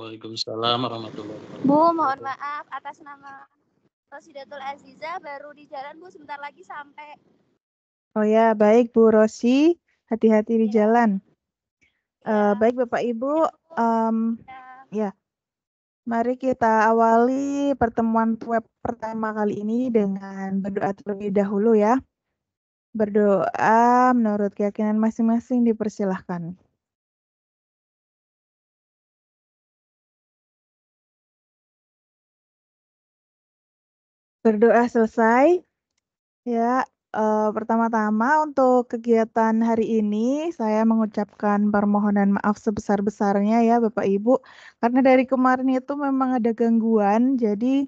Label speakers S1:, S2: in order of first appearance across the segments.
S1: Waalaikumsalam warahmatullahi wabarakatuh.
S2: Bu, mohon maaf atas nama Rosidatul Aziza baru di jalan Bu sebentar lagi sampai.
S3: Oh ya, baik Bu Rosi, hati-hati ya. di iya. jalan. Ya. Uh, baik Bapak Ibu, um, ya. ya. Mari kita awali pertemuan web pertama kali ini dengan berdoa terlebih dahulu ya. Berdoa menurut keyakinan masing-masing dipersilahkan. Berdoa selesai. Ya, eh, pertama-tama untuk kegiatan hari ini saya mengucapkan permohonan maaf sebesar-besarnya ya Bapak Ibu, karena dari kemarin itu memang ada gangguan jadi,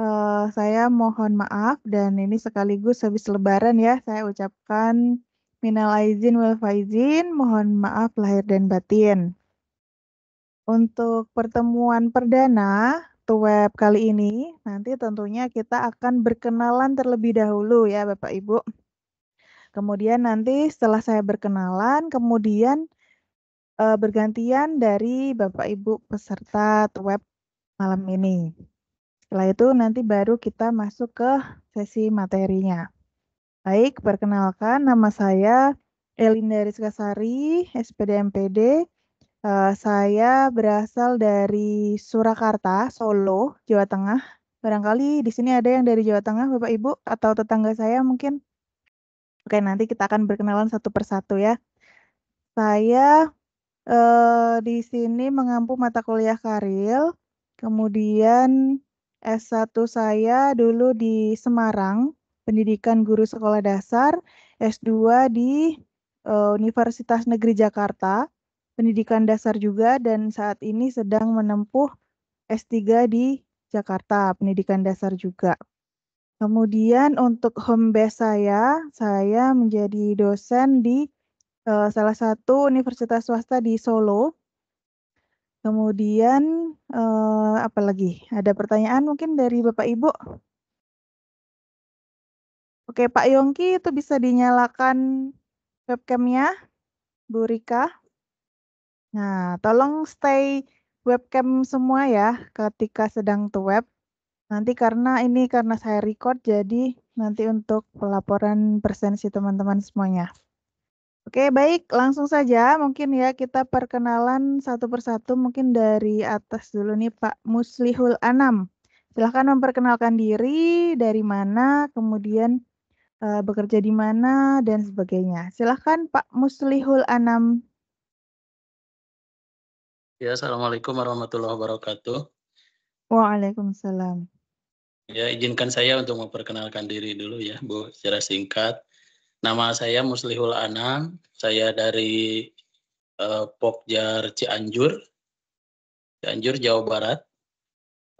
S3: uh, saya mohon maaf dan ini sekaligus habis lebaran ya saya ucapkan minal aizin wal faizin, mohon maaf lahir dan batin. Untuk pertemuan perdana to web kali ini, nanti tentunya kita akan berkenalan terlebih dahulu ya Bapak Ibu. Kemudian nanti setelah saya berkenalan, kemudian e, bergantian dari Bapak Ibu peserta web malam ini. Setelah itu nanti baru kita masuk ke sesi materinya. Baik, perkenalkan nama saya Elinda Rizkasari, SPD MPD, Uh, saya berasal dari Surakarta, Solo, Jawa Tengah. Barangkali di sini ada yang dari Jawa Tengah, Bapak, Ibu, atau tetangga saya mungkin? Oke, nanti kita akan berkenalan satu persatu ya. Saya, uh, di sini mengampu mata kuliah Karil, kemudian S1 saya dulu di Semarang, pendidikan guru sekolah dasar, S2 di, uh, Universitas Negeri Jakarta pendidikan dasar juga dan saat ini sedang menempuh S3 di Jakarta, pendidikan dasar juga. Kemudian untuk home base saya, saya menjadi dosen di uh, salah satu universitas swasta di Solo. Kemudian uh, apa lagi? Ada pertanyaan mungkin dari Bapak Ibu? Oke, Pak Yongki itu bisa dinyalakan webcamnya, Bu Rika. Nah, tolong stay webcam semua ya ketika sedang to web. Nanti karena ini karena saya record jadi nanti untuk pelaporan presensi teman-teman semuanya. Oke, baik, langsung saja mungkin ya kita perkenalan satu persatu mungkin dari atas dulu nih Pak Muslihul Anam. Silahkan memperkenalkan diri, dari mana, kemudian uh, bekerja di mana dan sebagainya. Silahkan Pak Muslihul Anam
S4: Ya, Assalamualaikum warahmatullahi wabarakatuh.
S3: Waalaikumsalam.
S4: Ya, izinkan saya untuk memperkenalkan diri dulu ya, Bu, secara singkat. Nama saya Muslihul Anam, saya dari eh, Pokjar Cianjur, Cianjur, Jawa Barat.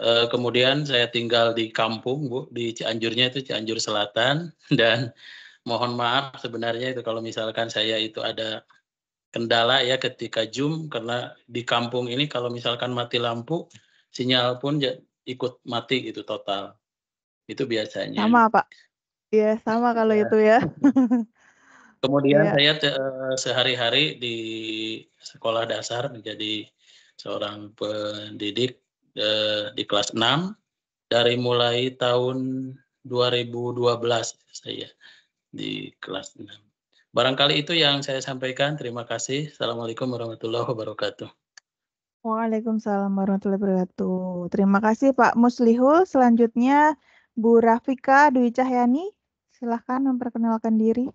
S4: Eh, kemudian saya tinggal di kampung, Bu, di Cianjurnya itu Cianjur Selatan. Dan mohon maaf sebenarnya itu kalau misalkan saya itu ada kendala ya ketika Zoom karena di kampung ini kalau misalkan mati lampu sinyal pun ikut mati itu total. Itu biasanya.
S3: Sama, Pak. Iya, sama kalau ya. itu ya.
S4: Kemudian ya. saya eh, sehari-hari di sekolah dasar menjadi seorang pendidik eh, di kelas 6 dari mulai tahun 2012 saya di kelas 6. Barangkali itu yang saya sampaikan. Terima kasih. Assalamualaikum warahmatullahi wabarakatuh.
S3: Waalaikumsalam warahmatullahi wabarakatuh. Terima kasih Pak Muslihul. Selanjutnya Bu Rafika Dwi Cahyani. Silahkan memperkenalkan diri.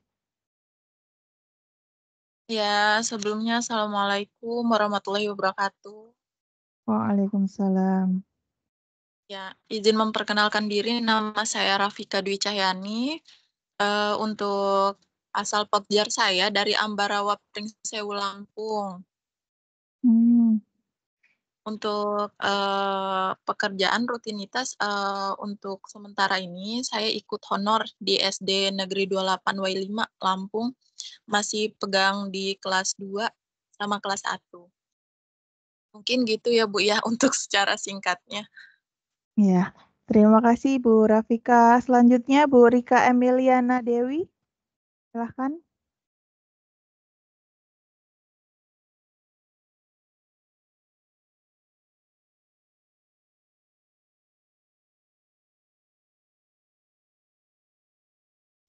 S5: Ya, sebelumnya Assalamualaikum warahmatullahi wabarakatuh.
S3: Waalaikumsalam.
S5: Ya, izin memperkenalkan diri. Nama saya Rafika Dwi Cahyani. Uh, untuk Asal Pogjar saya dari Ambarawa Pringsewu Lampung. Hmm. Untuk uh, pekerjaan rutinitas uh, untuk sementara ini saya ikut honor di SD Negeri 28 W5 Lampung. Masih pegang di kelas 2 sama kelas 1 mungkin gitu ya Bu ya untuk secara singkatnya.
S3: Ya, terima kasih Bu Rafika. Selanjutnya Bu Rika Emiliana Dewi. Silahkan.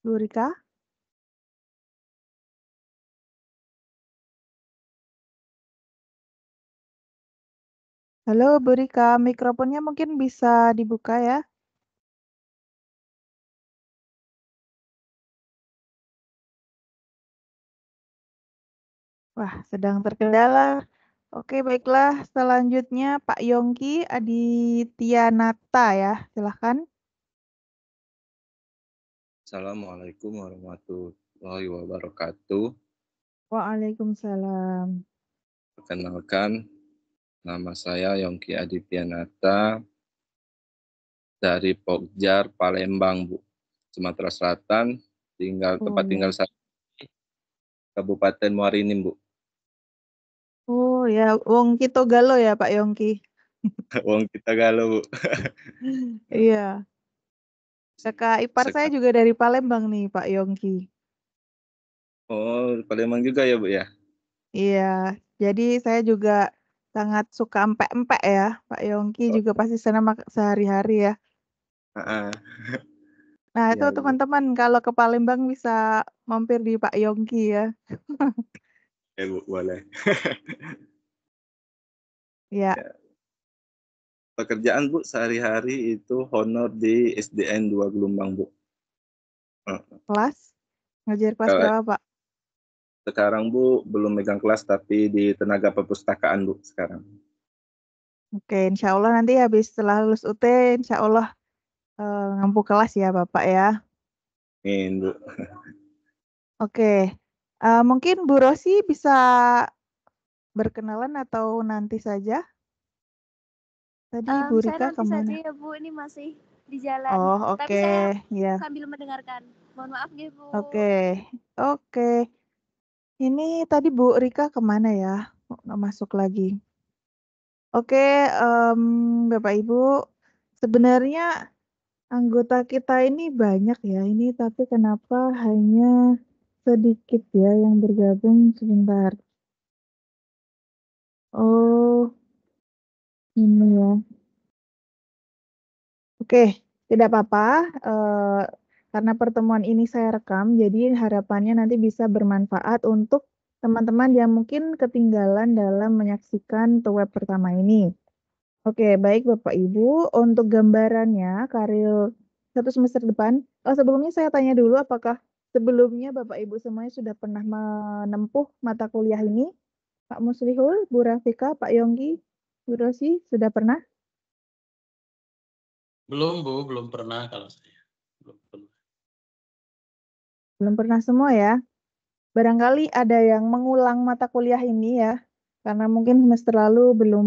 S1: Lurika? Halo, Bu Rika. Mikrofonnya mungkin bisa dibuka ya. Wah, sedang
S3: terkendala. Oke, baiklah. Selanjutnya Pak Yongki Aditya Nata ya. Silahkan.
S4: Assalamualaikum warahmatullahi wabarakatuh.
S3: Waalaikumsalam.
S4: Perkenalkan, nama saya Yongki Aditya Nata dari Pokjar, Palembang, Bu. Sumatera Selatan, tinggal tempat oh. tinggal saya Kabupaten Muarinim, Bu.
S3: Oh ya, Wong Wongki galo ya Pak Yongki?
S4: Wong kita galau.
S3: Iya. Seka ipar saya juga dari Palembang nih Pak Yongki.
S4: Oh, Palembang juga ya Bu ya?
S3: Iya, jadi saya juga sangat suka empek-empek ya. Pak Yongki oh. juga pasti sana sehari-hari ya. nah iya, itu teman-teman kalau ke Palembang bisa mampir di Pak Yongki ya.
S4: Eh, boleh.
S3: Iya. ya.
S1: Pekerjaan Bu
S4: sehari-hari itu honor di SDN 2 Gelombang Bu.
S3: Kelas? Ngajar kelas Kala. berapa Pak?
S4: Sekarang Bu belum megang kelas tapi di tenaga perpustakaan Bu sekarang.
S3: Oke, insya Allah nanti habis setelah lulus UT, insya Allah uh, ngampu kelas ya Bapak ya.
S4: Amin Bu.
S3: Oke, Uh, mungkin Bu Rosi bisa berkenalan atau nanti saja? Tadi um, Bu Rika saya nanti kemana? saja
S2: ya Bu, ini masih di jalan. Oh oke, okay. saya Yeah. Sambil mendengarkan. Mohon maaf ya Bu. Oke, okay.
S3: oke. Okay. Ini tadi Bu Rika kemana ya? Masuk lagi. Oke, okay, um, Bapak Ibu, sebenarnya anggota kita ini banyak ya ini, tapi kenapa hanya sedikit ya yang bergabung sebentar.
S1: Oh, ini ya.
S3: Oke, tidak apa-apa. Uh, karena pertemuan ini saya rekam, jadi harapannya nanti bisa bermanfaat untuk teman-teman yang mungkin ketinggalan dalam menyaksikan the web pertama ini. Oke, baik Bapak Ibu, untuk gambarannya, karir satu semester depan. Oh, sebelumnya saya tanya dulu apakah Sebelumnya Bapak Ibu semuanya sudah pernah menempuh mata kuliah ini. Pak Muslihul, Bu Rafika, Pak Yonggi, Bu Rosi, sudah pernah?
S4: Belum, Bu. Belum pernah kalau saya. Belum pernah.
S3: Belum pernah semua ya? Barangkali ada yang mengulang mata kuliah ini ya, karena mungkin semester lalu belum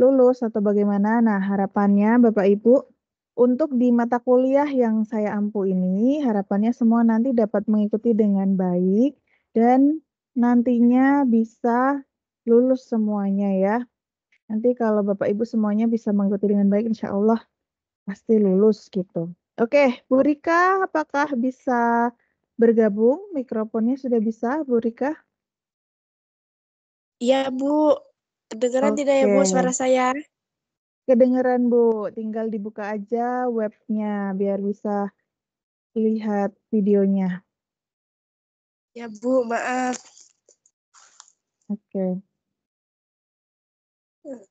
S3: lulus atau bagaimana. Nah, harapannya Bapak Ibu untuk di mata kuliah yang saya ampu ini, harapannya semua nanti dapat mengikuti dengan baik dan nantinya bisa lulus semuanya ya. Nanti kalau Bapak Ibu semuanya bisa mengikuti dengan baik, insya Allah pasti lulus gitu. Oke, Bu Rika, apakah bisa bergabung? Mikrofonnya sudah bisa, Bu Rika?
S2: Iya, Bu. Kedengeran tidak ya, Bu, suara saya?
S3: Kedengeran Bu, tinggal dibuka aja webnya biar bisa lihat videonya.
S1: Ya Bu, maaf. Oke. Okay.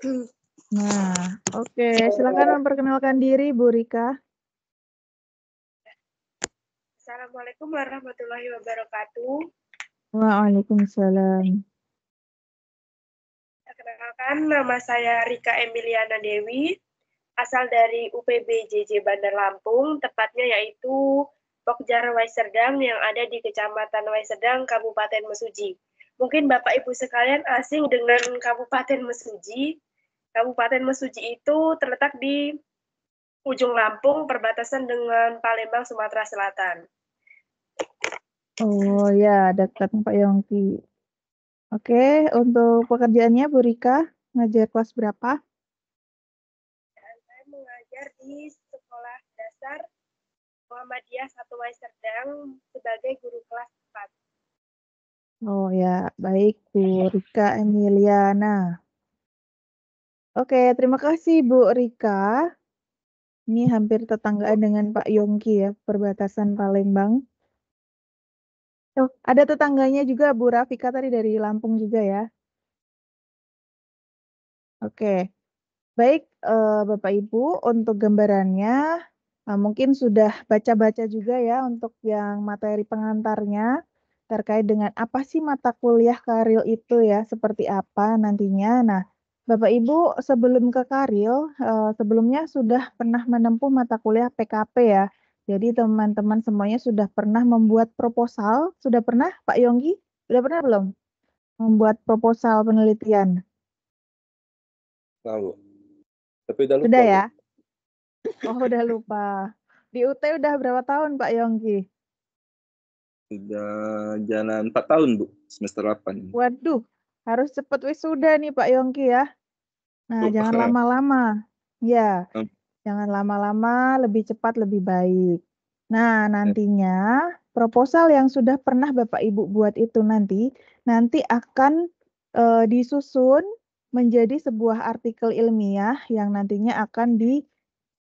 S3: Nah, oke. Okay. Silakan memperkenalkan diri Bu Rika.
S2: Assalamualaikum warahmatullahi wabarakatuh.
S3: Waalaikumsalam.
S2: Perkenalkan, nama saya Rika Emiliana Dewi, asal dari UPB JJ Bandar Lampung, tepatnya yaitu Pokjar Waiserdang yang ada di Kecamatan Waiserdang, Kabupaten Mesuji. Mungkin Bapak Ibu sekalian asing dengan Kabupaten Mesuji. Kabupaten Mesuji itu terletak di ujung Lampung, perbatasan dengan Palembang, Sumatera Selatan.
S3: Oh ya, dekat Pak Yongki. Oke, untuk pekerjaannya Bu Rika, ngajar kelas berapa?
S2: saya mengajar di sekolah dasar Muhammadiyah Satu Serdang sebagai guru kelas
S3: 4. Oh ya, baik Bu Rika Emiliana. Oke, terima kasih Bu Rika. Ini hampir tetanggaan dengan Pak Yongki ya, perbatasan Palembang. Gitu. ada tetangganya juga Bu Rafika tadi dari Lampung juga ya. Oke. Baik uh, Bapak Ibu untuk gambarannya uh, mungkin sudah baca-baca juga ya untuk yang materi pengantarnya terkait dengan apa sih mata kuliah Karil itu ya, seperti apa nantinya. Nah, Bapak Ibu sebelum ke Karil, uh, sebelumnya sudah pernah menempuh mata kuliah PKP ya. Jadi teman-teman semuanya sudah pernah membuat proposal, sudah pernah Pak Yonggi? Sudah pernah belum? Membuat proposal penelitian.
S1: Tahu. Tapi udah lupa. Sudah ya?
S3: Oh, udah lupa. Di UT udah berapa tahun Pak Yonggi?
S4: Sudah jalan 4 tahun, Bu. Semester 8.
S3: Waduh, harus cepat wisuda nih Pak Yonggi ya. Nah, Tuh, jangan lama-lama. Ya. Jangan lama-lama, lebih cepat lebih baik. Nah, nantinya proposal yang sudah pernah Bapak Ibu buat itu nanti nanti akan e, disusun menjadi sebuah artikel ilmiah yang nantinya akan di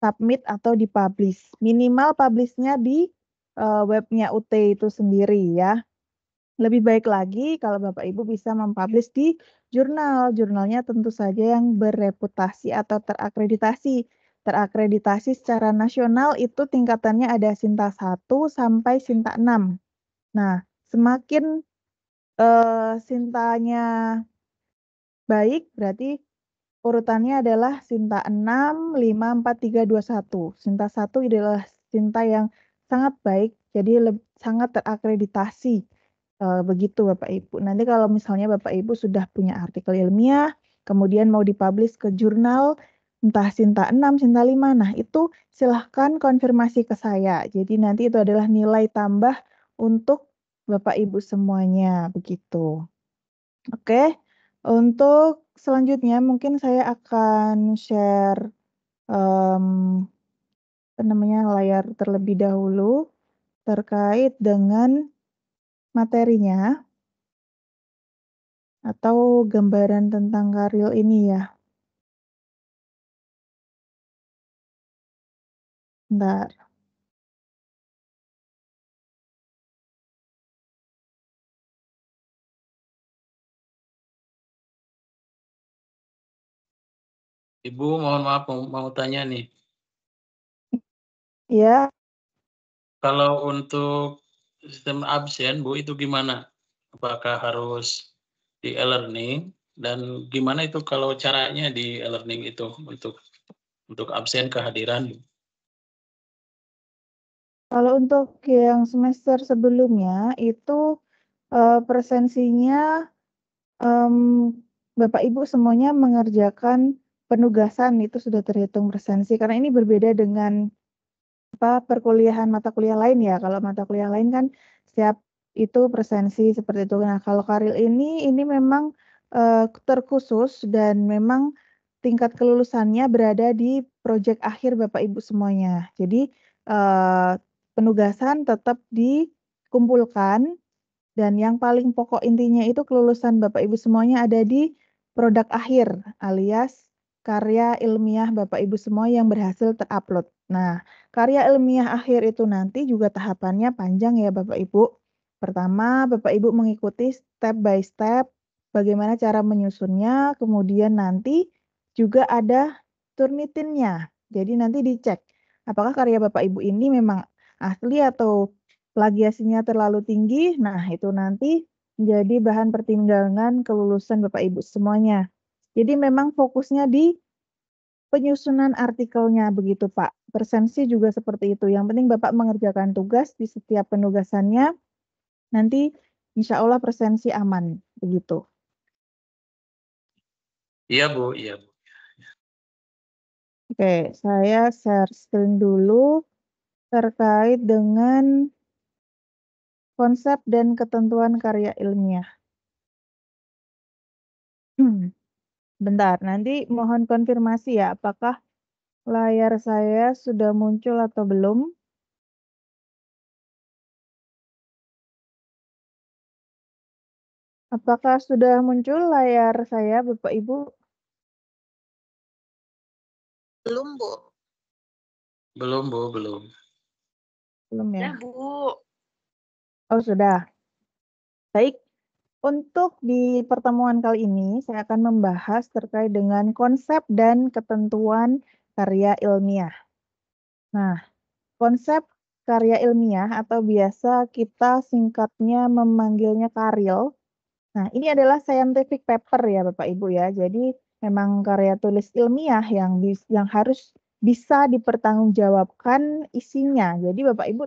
S3: submit atau dipublish. Minimal publishnya di e, webnya UT itu sendiri ya. Lebih baik lagi kalau Bapak Ibu bisa mempublish di jurnal. Jurnalnya tentu saja yang bereputasi atau terakreditasi terakreditasi secara nasional itu tingkatannya ada Sinta 1 sampai Sinta 6. Nah, semakin uh, Sintanya baik berarti urutannya adalah Sinta 6, 5, 4, 3, 2, 1. Sinta 1 adalah Sinta yang sangat baik, jadi sangat terakreditasi. Uh, begitu Bapak Ibu. Nanti kalau misalnya Bapak Ibu sudah punya artikel ilmiah, kemudian mau dipublish ke jurnal, entah Sinta 6, Sinta 5. Nah, itu silahkan konfirmasi ke saya. Jadi nanti itu adalah nilai tambah untuk Bapak Ibu semuanya, begitu. Oke, untuk selanjutnya mungkin saya akan share um, apa namanya layar terlebih dahulu terkait dengan materinya atau
S1: gambaran tentang Karil ini ya. Bentar. Ibu, mohon maaf mau, mau tanya nih.
S3: Iya.
S4: Kalau untuk sistem absen, Bu, itu gimana? Apakah harus di e-learning dan gimana itu kalau caranya di e-learning itu untuk untuk absen kehadiran? Bu?
S3: Kalau untuk yang semester sebelumnya itu, uh, presensinya, um, Bapak Ibu semuanya mengerjakan penugasan itu sudah terhitung presensi karena ini berbeda dengan, apa, perkuliahan mata kuliah lain ya, kalau mata kuliah lain kan setiap itu presensi seperti itu. Nah kalau Karil ini, ini memang, uh, terkhusus dan memang tingkat kelulusannya berada di proyek akhir Bapak Ibu semuanya. Jadi, uh, penugasan tetap dikumpulkan dan yang paling pokok intinya itu kelulusan Bapak Ibu semuanya ada di produk akhir alias karya ilmiah Bapak Ibu semua yang berhasil terupload. Nah, karya ilmiah akhir itu nanti juga tahapannya panjang ya Bapak Ibu. Pertama, Bapak Ibu mengikuti step by step bagaimana cara menyusunnya, kemudian nanti juga ada turnitinnya. Jadi nanti dicek apakah karya Bapak Ibu ini memang asli atau plagiasinya terlalu tinggi, nah itu nanti menjadi bahan pertimbangan kelulusan Bapak Ibu semuanya. Jadi memang fokusnya di penyusunan artikelnya begitu Pak. Persensi juga seperti itu. Yang penting Bapak mengerjakan tugas di setiap penugasannya. Nanti insya Allah persensi aman begitu.
S1: Iya Bu, iya Bu.
S3: Oke, saya share screen dulu terkait dengan konsep dan ketentuan karya ilmiah. Bentar, nanti mohon konfirmasi ya, apakah layar saya sudah muncul atau belum?
S1: Apakah sudah muncul layar saya, Bapak Ibu? Belum, Bu. Belum, Bu, belum. Belum ya? Sudah, Bu.
S3: Oh, sudah. Baik. Untuk di pertemuan kali ini, saya akan membahas terkait dengan konsep dan ketentuan karya ilmiah. Nah, konsep karya ilmiah atau biasa kita singkatnya memanggilnya karil. Nah, ini adalah scientific paper ya Bapak Ibu ya. Jadi memang karya tulis ilmiah yang yang harus bisa dipertanggungjawabkan isinya. Jadi Bapak Ibu,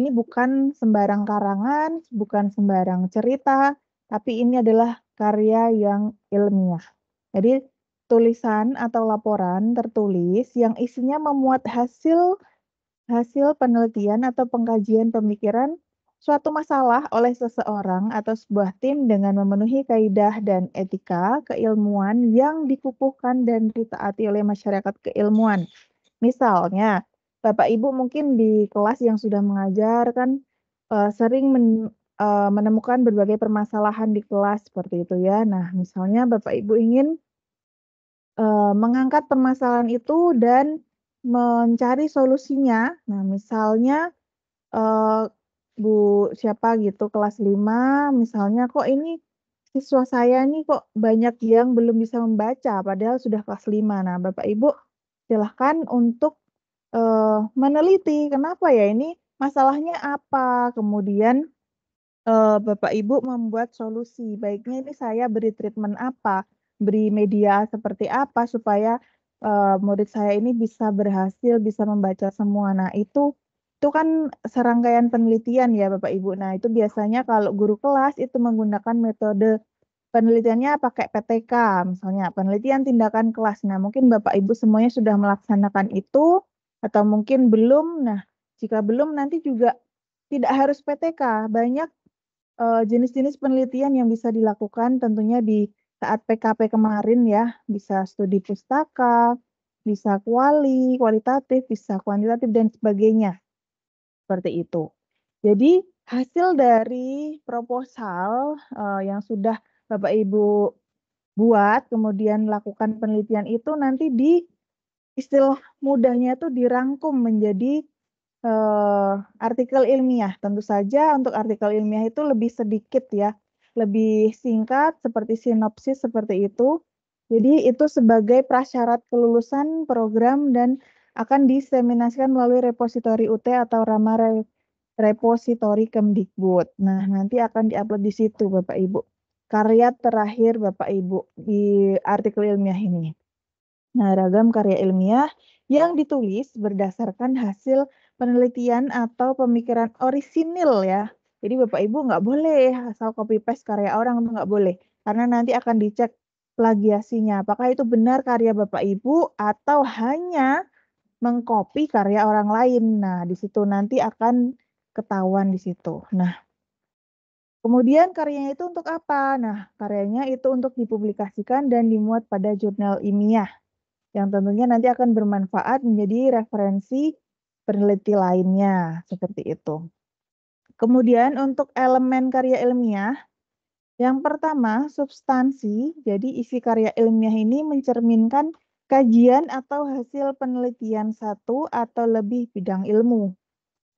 S3: ini bukan sembarang karangan, bukan sembarang cerita, tapi ini adalah karya yang ilmiah. Jadi tulisan atau laporan tertulis yang isinya memuat hasil hasil penelitian atau pengkajian pemikiran suatu masalah oleh seseorang atau sebuah tim dengan memenuhi kaidah dan etika keilmuan yang dikukuhkan dan ditaati oleh masyarakat keilmuan Misalnya, Bapak Ibu mungkin di kelas yang sudah mengajar kan uh, sering men, uh, menemukan berbagai permasalahan di kelas seperti itu ya. Nah, misalnya Bapak Ibu ingin uh, mengangkat permasalahan itu dan mencari solusinya. Nah, misalnya uh, Bu siapa gitu kelas 5 misalnya kok ini siswa saya nih kok banyak yang belum bisa membaca padahal sudah kelas 5. Nah, Bapak Ibu silahkan untuk uh, meneliti kenapa ya ini masalahnya apa, kemudian uh, Bapak Ibu membuat solusi. Baiknya ini saya beri treatment apa, beri media seperti apa supaya uh, murid saya ini bisa berhasil bisa membaca semua. Nah, itu itu kan serangkaian penelitian ya Bapak Ibu. Nah, itu biasanya kalau guru kelas itu menggunakan metode penelitiannya pakai PTK misalnya, penelitian tindakan kelas. Nah, mungkin Bapak Ibu semuanya sudah melaksanakan itu atau mungkin belum. Nah, jika belum nanti juga tidak harus PTK. Banyak eh, jenis-jenis uh, penelitian yang bisa dilakukan tentunya di saat PKP kemarin ya, bisa studi pustaka, bisa kuali, kualitatif, bisa kuantitatif dan sebagainya. Seperti itu. Jadi hasil dari proposal uh, yang sudah Bapak Ibu buat, kemudian lakukan penelitian itu nanti di istilah mudahnya itu dirangkum menjadi uh, artikel ilmiah. Tentu saja untuk artikel ilmiah itu lebih sedikit ya, lebih singkat seperti sinopsis seperti itu. Jadi itu sebagai prasyarat kelulusan program dan akan diseminasikan melalui repositori UT atau Rama Repositori Kemdikbud. Nah, nanti akan diupload di situ Bapak Ibu karya terakhir Bapak Ibu di artikel ilmiah ini. Nah, ragam karya ilmiah yang ditulis berdasarkan hasil penelitian atau pemikiran orisinil ya. Jadi Bapak Ibu nggak boleh asal copy paste karya orang nggak boleh karena nanti akan dicek plagiasinya apakah itu benar karya Bapak Ibu atau hanya mengcopy karya orang lain. Nah, di situ nanti akan ketahuan di situ. Nah, Kemudian karyanya itu untuk apa? Nah, karyanya itu untuk dipublikasikan dan dimuat pada jurnal ilmiah yang tentunya nanti akan bermanfaat menjadi referensi peneliti lainnya, seperti itu. Kemudian untuk elemen karya ilmiah, yang pertama substansi, jadi isi karya ilmiah ini mencerminkan kajian atau hasil penelitian satu atau lebih bidang ilmu.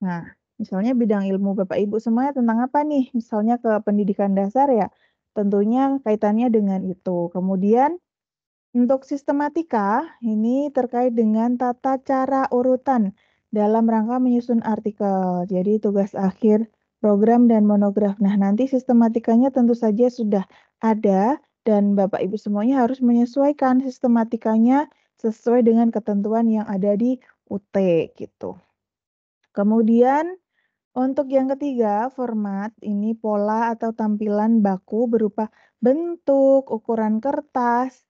S3: Nah, Misalnya bidang ilmu Bapak Ibu semuanya tentang apa nih? Misalnya ke pendidikan dasar ya, tentunya kaitannya dengan itu. Kemudian untuk sistematika ini terkait dengan tata cara urutan dalam rangka menyusun artikel. Jadi tugas akhir program dan monograf. Nah, nanti sistematikanya tentu saja sudah ada dan Bapak Ibu semuanya harus menyesuaikan sistematikanya sesuai dengan ketentuan yang ada di UT gitu. Kemudian untuk yang ketiga, format ini pola atau tampilan baku berupa bentuk, ukuran kertas,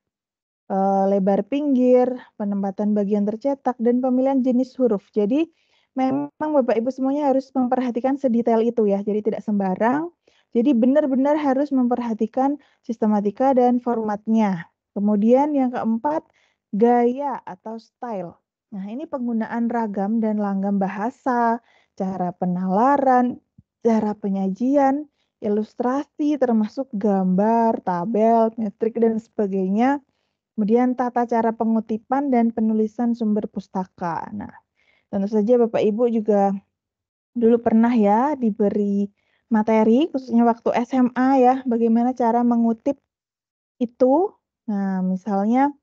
S3: eh, lebar pinggir, penempatan bagian tercetak, dan pemilihan jenis huruf. Jadi memang Bapak Ibu semuanya harus memperhatikan sedetail itu ya, jadi tidak sembarang. Jadi benar-benar harus memperhatikan sistematika dan formatnya. Kemudian yang keempat, gaya atau style. Nah, ini penggunaan ragam dan langgam bahasa, cara penalaran, cara penyajian, ilustrasi termasuk gambar, tabel, metrik, dan sebagainya. Kemudian tata cara pengutipan dan penulisan sumber pustaka. Nah, tentu saja Bapak Ibu juga dulu pernah ya diberi materi khususnya waktu SMA ya bagaimana cara mengutip itu. Nah, misalnya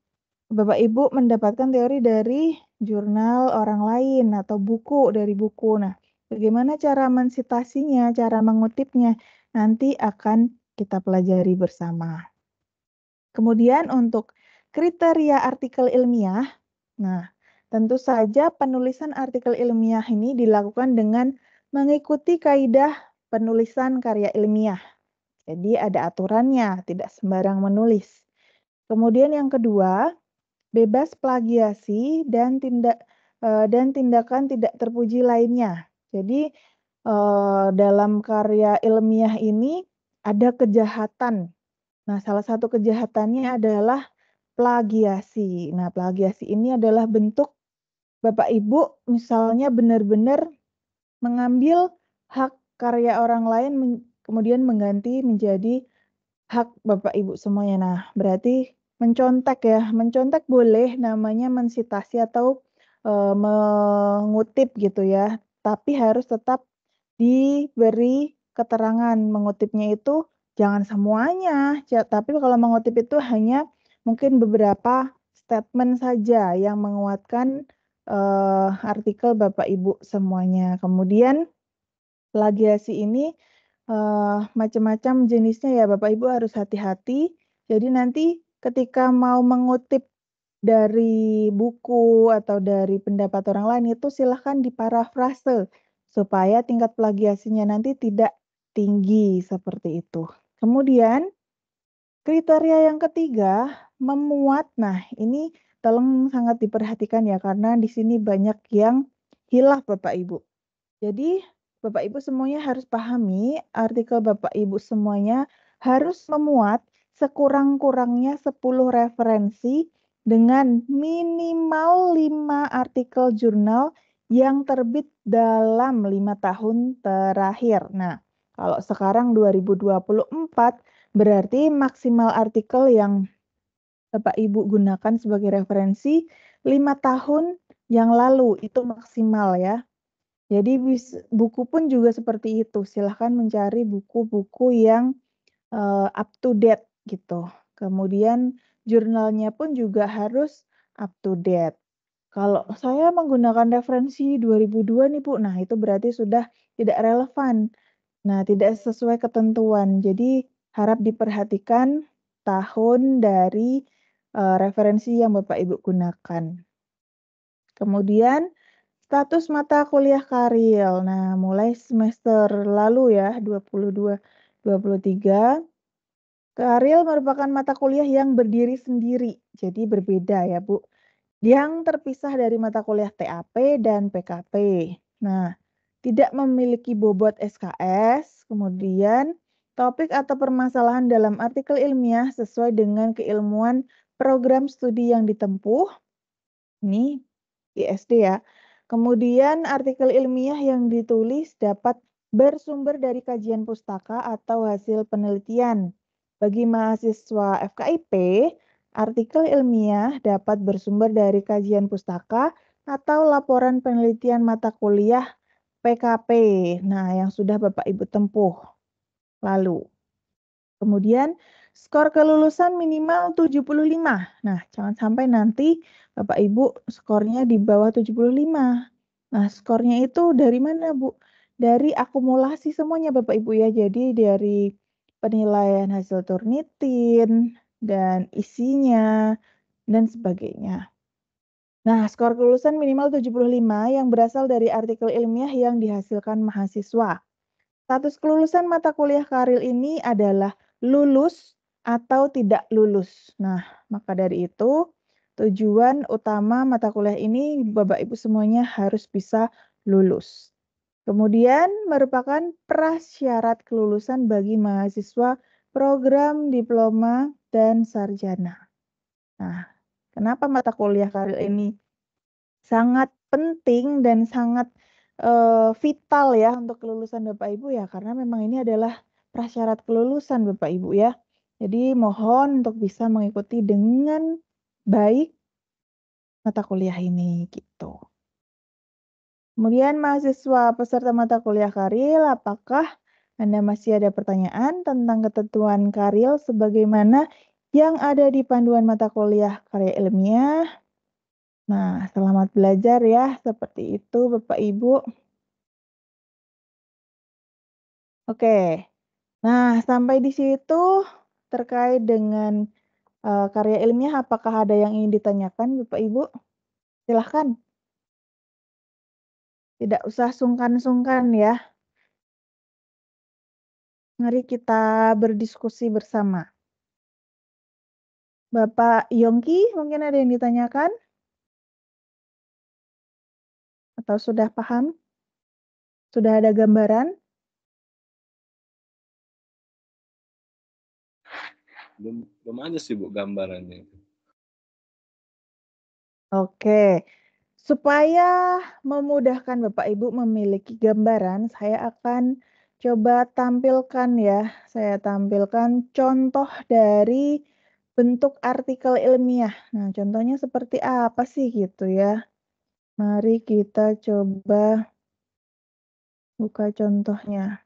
S3: Bapak Ibu mendapatkan teori dari jurnal orang lain atau buku dari buku. Nah, Bagaimana cara mensitasinya, cara mengutipnya, nanti akan kita pelajari bersama. Kemudian untuk kriteria artikel ilmiah, nah tentu saja penulisan artikel ilmiah ini dilakukan dengan mengikuti kaidah penulisan karya ilmiah. Jadi ada aturannya, tidak sembarang menulis. Kemudian yang kedua, bebas plagiasi dan tindak eh, dan tindakan tidak terpuji lainnya. Jadi eh, dalam karya ilmiah ini ada kejahatan. Nah, salah satu kejahatannya adalah plagiasi. Nah, plagiasi ini adalah bentuk Bapak Ibu misalnya benar-benar mengambil hak karya orang lain kemudian mengganti menjadi hak Bapak Ibu semuanya. Nah, berarti mencontek ya. Mencontek boleh namanya mensitasi atau eh, mengutip gitu ya tapi harus tetap diberi keterangan mengutipnya itu jangan semuanya, tapi kalau mengutip itu hanya mungkin beberapa statement saja yang menguatkan uh, artikel Bapak Ibu semuanya. Kemudian plagiasi ini uh, macam-macam jenisnya ya Bapak Ibu harus hati-hati. Jadi nanti ketika mau mengutip dari buku atau dari pendapat orang lain itu silahkan diparafrase, supaya tingkat plagiasinya nanti tidak tinggi seperti itu. Kemudian kriteria yang ketiga memuat. Nah, ini tolong sangat diperhatikan ya karena di sini banyak yang hilaf Bapak Ibu. Jadi Bapak Ibu semuanya harus pahami artikel Bapak Ibu semuanya harus memuat sekurang-kurangnya 10 referensi dengan minimal lima artikel jurnal yang terbit dalam lima tahun terakhir. Nah, kalau sekarang 2024 berarti maksimal artikel yang Bapak Ibu gunakan sebagai referensi lima tahun yang lalu itu maksimal ya. Jadi buku pun juga seperti itu. Silahkan mencari buku-buku yang uh, up to date gitu. Kemudian jurnalnya pun juga harus up to date. Kalau saya menggunakan referensi 2002 nih Bu, nah itu berarti sudah tidak relevan. Nah, tidak sesuai ketentuan. Jadi harap diperhatikan tahun dari uh, referensi yang Bapak Ibu gunakan. Kemudian status mata kuliah karil. Nah, mulai semester lalu ya, 22 23 Keariel merupakan mata kuliah yang berdiri sendiri, jadi berbeda ya Bu. Yang terpisah dari mata kuliah TAP dan PKP. Nah, tidak memiliki bobot SKS, kemudian topik atau permasalahan dalam artikel ilmiah sesuai dengan keilmuan program studi yang ditempuh. Ini ISD ya. Kemudian artikel ilmiah yang ditulis dapat bersumber dari kajian pustaka atau hasil penelitian bagi mahasiswa FKIP, artikel ilmiah dapat bersumber dari kajian pustaka atau laporan penelitian mata kuliah PKP. Nah, yang sudah Bapak Ibu tempuh. Lalu, kemudian skor kelulusan minimal 75. Nah, jangan sampai nanti Bapak Ibu skornya di bawah 75. Nah, skornya itu dari mana, Bu? Dari akumulasi semuanya Bapak Ibu ya. Jadi dari penilaian hasil turnitin, dan isinya, dan sebagainya. Nah, skor kelulusan minimal 75 yang berasal dari artikel ilmiah yang dihasilkan mahasiswa. Status kelulusan mata kuliah karir ini adalah lulus atau tidak lulus. Nah, maka dari itu tujuan utama mata kuliah ini Bapak Ibu semuanya harus bisa lulus. Kemudian merupakan prasyarat kelulusan bagi mahasiswa program diploma dan sarjana. Nah, kenapa mata kuliah karir ini sangat penting dan sangat uh, vital ya untuk kelulusan Bapak Ibu ya karena memang ini adalah prasyarat kelulusan Bapak Ibu ya. Jadi mohon untuk bisa mengikuti dengan baik mata kuliah ini gitu. Kemudian mahasiswa peserta mata kuliah Karil, apakah Anda masih ada pertanyaan tentang ketentuan Karil sebagaimana yang ada di panduan mata kuliah karya ilmiah? Nah, selamat belajar ya. Seperti itu Bapak Ibu. Oke. Nah, sampai di situ terkait dengan uh, karya ilmiah apakah ada yang ingin ditanyakan Bapak Ibu? Silahkan. Tidak usah sungkan-sungkan ya.
S1: Mari kita berdiskusi bersama.
S3: Bapak Yongki, mungkin ada yang ditanyakan? Atau sudah paham? Sudah ada gambaran?
S1: Belum, belum ada sih Bu gambarannya.
S3: Oke, Supaya memudahkan Bapak Ibu memiliki gambaran, saya akan coba tampilkan ya. Saya tampilkan contoh dari bentuk artikel ilmiah. Nah, contohnya seperti apa sih gitu ya. Mari kita coba buka contohnya.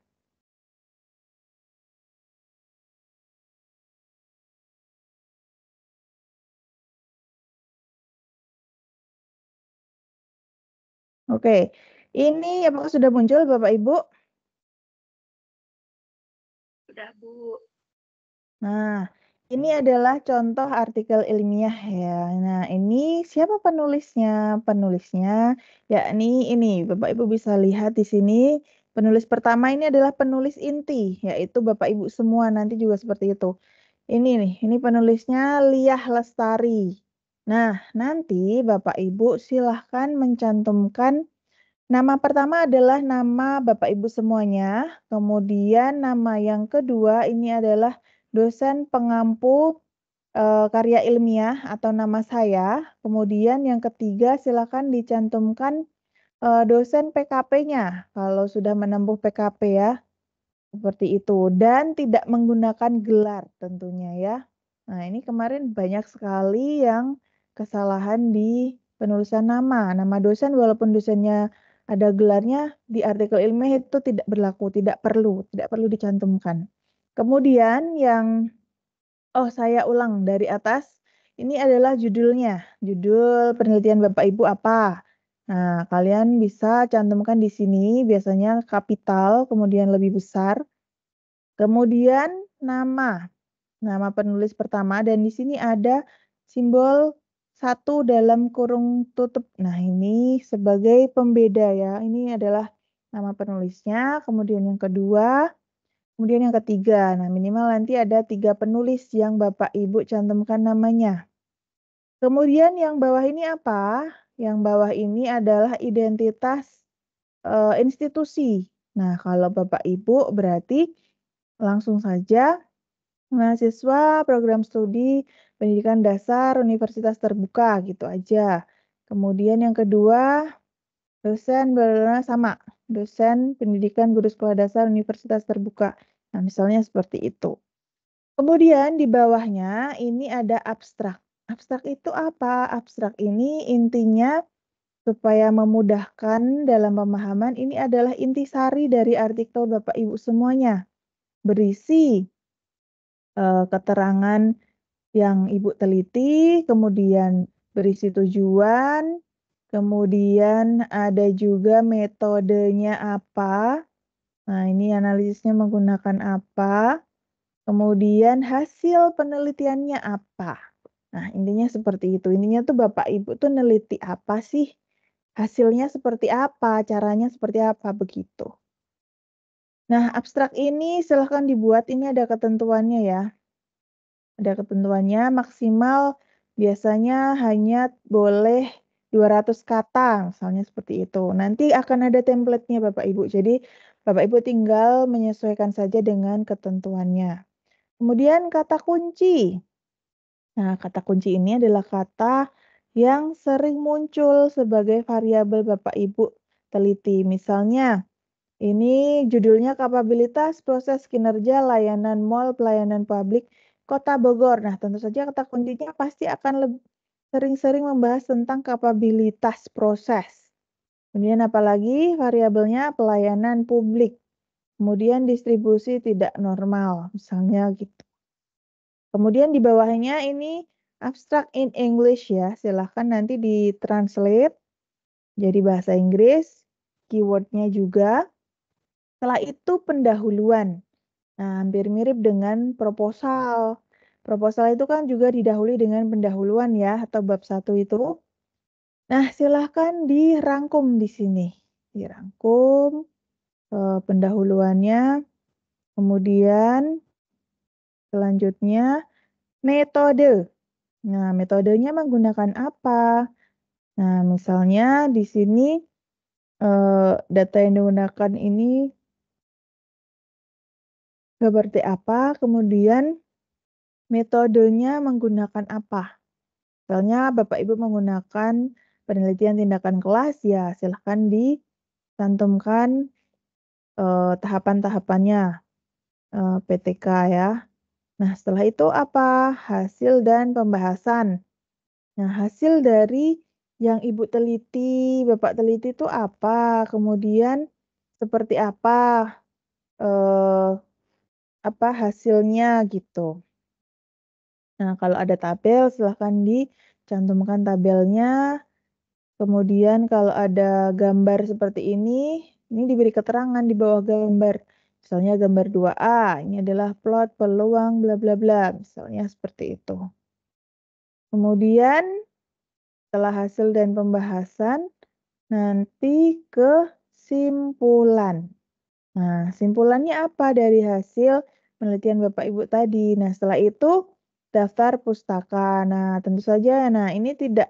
S1: Oke, ini apakah sudah muncul Bapak Ibu?
S5: Sudah Bu.
S3: Nah, ini adalah contoh artikel ilmiah ya. Nah, ini siapa penulisnya? Penulisnya yakni ini Bapak Ibu bisa lihat di sini Penulis pertama ini adalah penulis inti, yaitu Bapak Ibu semua nanti juga seperti itu. Ini nih, ini penulisnya Liah Lestari. Nah, nanti Bapak Ibu silahkan mencantumkan nama pertama adalah nama Bapak Ibu semuanya, kemudian nama yang kedua ini adalah dosen pengampu e, karya ilmiah atau nama saya, kemudian yang ketiga silahkan dicantumkan e, dosen PKP-nya kalau sudah menempuh PKP ya seperti itu dan tidak menggunakan gelar tentunya ya. Nah, ini kemarin banyak sekali yang kesalahan di penulisan nama. Nama dosen walaupun dosennya ada gelarnya di artikel ilmiah itu tidak berlaku, tidak perlu, tidak perlu dicantumkan. Kemudian yang oh saya ulang dari atas, ini adalah judulnya, judul penelitian Bapak Ibu apa. Nah, kalian bisa cantumkan di sini biasanya kapital kemudian lebih besar. Kemudian nama. Nama penulis pertama dan di sini ada simbol satu dalam kurung tutup. Nah, ini sebagai pembeda ya. Ini adalah nama penulisnya, kemudian yang kedua, kemudian yang ketiga. Nah, minimal nanti ada tiga penulis yang Bapak Ibu cantumkan namanya. Kemudian yang bawah ini apa? Yang bawah ini adalah identitas e, institusi. Nah, kalau Bapak Ibu berarti langsung saja mahasiswa program studi pendidikan dasar universitas terbuka gitu aja. Kemudian yang kedua, dosen berwarna sama, dosen pendidikan guru sekolah dasar universitas terbuka. Nah, misalnya seperti itu. Kemudian di bawahnya ini ada abstrak. Abstrak itu apa? Abstrak ini intinya supaya memudahkan dalam pemahaman ini adalah intisari dari artikel Bapak Ibu semuanya. Berisi uh, keterangan yang Ibu teliti, kemudian berisi tujuan, kemudian ada juga metodenya apa. Nah, ini analisisnya menggunakan apa, kemudian hasil penelitiannya apa. Nah, intinya seperti itu. Intinya tuh Bapak Ibu tuh neliti apa sih? Hasilnya seperti apa? Caranya seperti apa? Begitu. Nah, abstrak ini silahkan dibuat. Ini ada ketentuannya ya. Ada ketentuannya maksimal biasanya hanya boleh 200 kata, misalnya seperti itu. Nanti akan ada templatenya Bapak Ibu. Jadi Bapak Ibu tinggal menyesuaikan saja dengan ketentuannya. Kemudian kata kunci. Nah, kata kunci ini adalah kata yang sering muncul sebagai variabel Bapak Ibu teliti. Misalnya, ini judulnya kapabilitas proses kinerja layanan mall pelayanan publik Kota Bogor. Nah, tentu saja kata kuncinya pasti akan sering-sering membahas tentang kapabilitas proses. Kemudian apalagi variabelnya pelayanan publik. Kemudian distribusi tidak normal, misalnya gitu. Kemudian di bawahnya ini abstract in English ya. Silahkan nanti ditranslate jadi bahasa Inggris. Keywordnya juga. Setelah itu pendahuluan. Nah, hampir mirip dengan proposal. Proposal itu kan juga didahului dengan pendahuluan ya, atau bab satu itu. Nah, silahkan dirangkum di sini. Dirangkum eh, pendahuluannya. Kemudian selanjutnya metode. Nah, metodenya menggunakan apa? Nah, misalnya di sini eh, data yang digunakan ini seperti apa, kemudian metodenya menggunakan apa. Misalnya Bapak Ibu menggunakan penelitian tindakan kelas, ya silahkan dicantumkan eh, tahapan-tahapannya eh, PTK ya. Nah setelah itu apa? Hasil dan pembahasan. Nah hasil dari yang Ibu teliti, Bapak teliti itu apa? Kemudian seperti apa eh, apa hasilnya gitu. Nah, kalau ada tabel silahkan dicantumkan tabelnya. Kemudian kalau ada gambar seperti ini, ini diberi keterangan di bawah gambar. Misalnya gambar 2A, ini adalah plot peluang bla bla bla, misalnya seperti itu. Kemudian setelah hasil dan pembahasan, nanti ke simpulan. Nah, simpulannya apa dari hasil penelitian Bapak Ibu tadi. Nah, setelah itu daftar pustaka. Nah, tentu saja nah ini tidak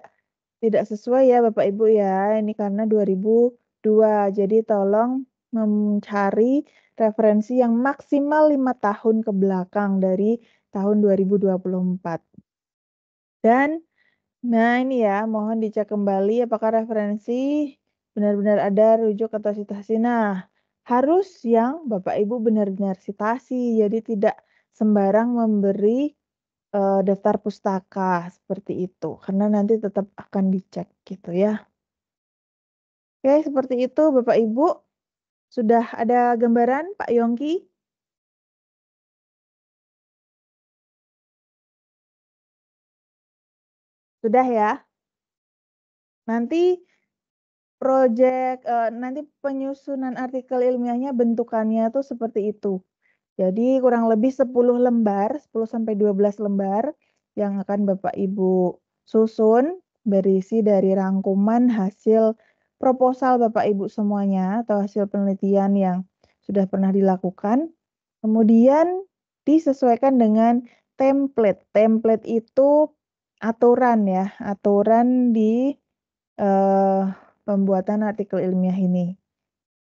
S3: tidak sesuai ya Bapak Ibu ya. Ini karena 2002. Jadi tolong mencari referensi yang maksimal lima tahun ke belakang dari tahun 2024. Dan nah ini ya, mohon dicek kembali apakah referensi benar-benar ada rujuk atau citasi. Nah, harus yang Bapak Ibu benar-benar sitasi, jadi tidak sembarang memberi uh, daftar pustaka seperti itu, karena nanti tetap akan dicek gitu ya. Oke, seperti itu Bapak Ibu. Sudah ada gambaran Pak Yongki? Sudah ya? Nanti project uh, nanti penyusunan artikel ilmiahnya bentukannya tuh seperti itu. Jadi kurang lebih 10 lembar, 10 sampai 12 lembar yang akan Bapak Ibu susun berisi dari rangkuman hasil proposal Bapak Ibu semuanya atau hasil penelitian yang sudah pernah dilakukan. Kemudian disesuaikan dengan template. Template itu aturan ya, aturan di eh, pembuatan artikel ilmiah ini.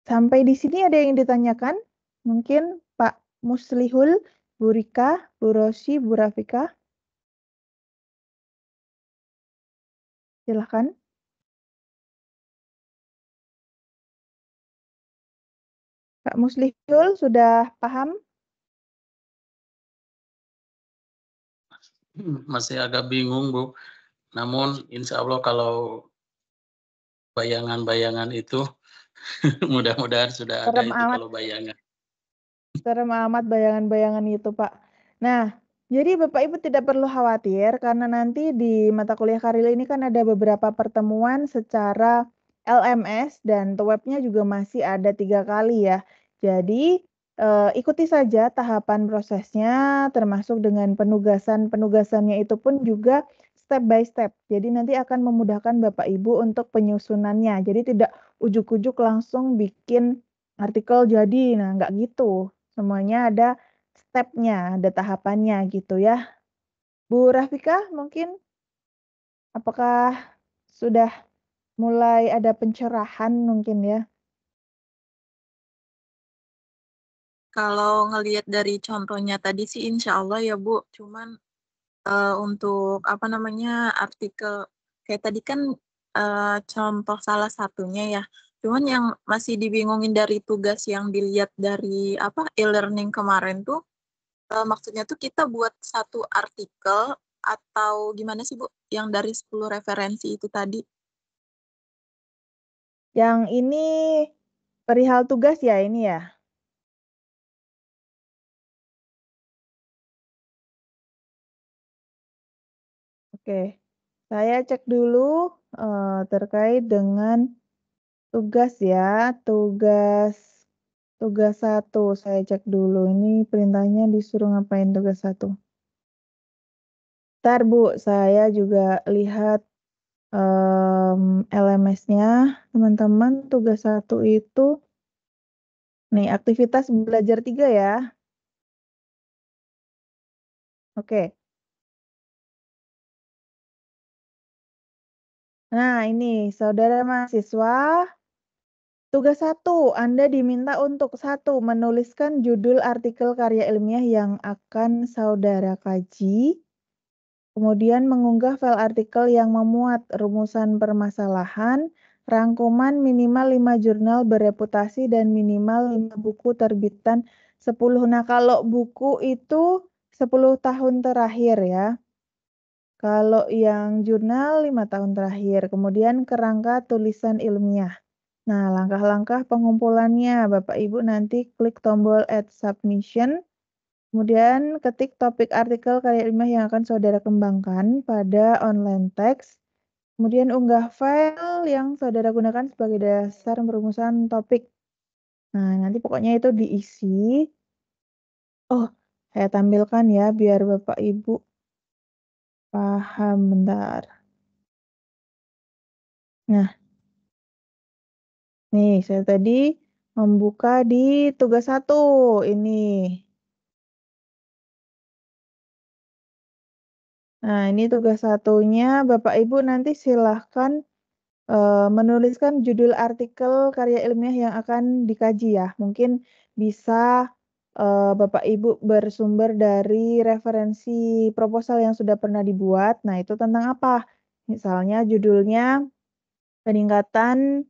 S3: Sampai di sini ada yang ditanyakan? Mungkin Pak Muslihul, Bu Rika, Bu Rosi, Bu Rafika?
S1: Silahkan. Pak Muslihul sudah paham? Hmm, masih agak
S4: bingung, Bu. Namun insya Allah kalau bayangan-bayangan itu mudah-mudahan sudah Serem ada itu kalau bayangan.
S3: Serem amat bayangan-bayangan itu, Pak. Nah, jadi Bapak Ibu tidak perlu khawatir karena nanti di mata kuliah Karir ini kan ada beberapa pertemuan secara LMS dan webnya juga masih ada tiga kali ya. Jadi eh, ikuti saja tahapan prosesnya termasuk dengan penugasan-penugasannya itu pun juga step by step. Jadi nanti akan memudahkan Bapak Ibu untuk penyusunannya. Jadi tidak ujuk-ujuk langsung bikin artikel jadi. Nah, nggak gitu. Semuanya ada stepnya, ada tahapannya gitu ya. Bu Rafika, mungkin apakah sudah mulai ada pencerahan mungkin ya?
S1: Kalau
S5: ngelihat dari contohnya tadi sih insya Allah ya Bu, cuman uh, untuk apa namanya artikel kayak tadi kan uh, contoh salah satunya ya. Cuman yang masih dibingungin dari tugas yang dilihat dari apa e-learning kemarin tuh uh, maksudnya tuh kita buat satu artikel atau gimana sih Bu yang dari 10 referensi itu tadi?
S3: Yang ini perihal tugas ya ini ya? Oke, saya cek dulu uh, terkait dengan tugas ya, tugas tugas satu. Saya cek dulu ini perintahnya disuruh ngapain tugas satu. Ntar Bu, saya juga lihat um, eh, LMS-nya. Teman-teman, tugas satu itu nih aktivitas belajar tiga ya. Oke, Nah, ini saudara mahasiswa, tugas satu Anda diminta untuk satu menuliskan judul artikel karya ilmiah yang akan saudara kaji, kemudian mengunggah file artikel yang memuat rumusan permasalahan, rangkuman minimal 5 jurnal bereputasi dan minimal 5 buku terbitan 10. Nah, kalau buku itu 10 tahun terakhir ya. Kalau yang jurnal 5 tahun terakhir, kemudian kerangka tulisan ilmiah. Nah, langkah-langkah pengumpulannya, Bapak Ibu nanti klik tombol add submission, kemudian ketik topik artikel karya ilmiah yang akan saudara kembangkan pada online text, kemudian unggah file yang saudara gunakan sebagai dasar perumusan topik. Nah, nanti pokoknya itu diisi. Oh, saya tampilkan ya biar Bapak Ibu Paham, bentar. Nah. Nih, saya tadi membuka di tugas satu ini. Nah, ini tugas satunya Bapak Ibu nanti silahkan e, menuliskan judul artikel karya ilmiah yang akan dikaji ya. Mungkin bisa uh, Bapak Ibu bersumber dari referensi proposal yang sudah pernah dibuat. Nah, itu tentang apa? Misalnya judulnya peningkatan,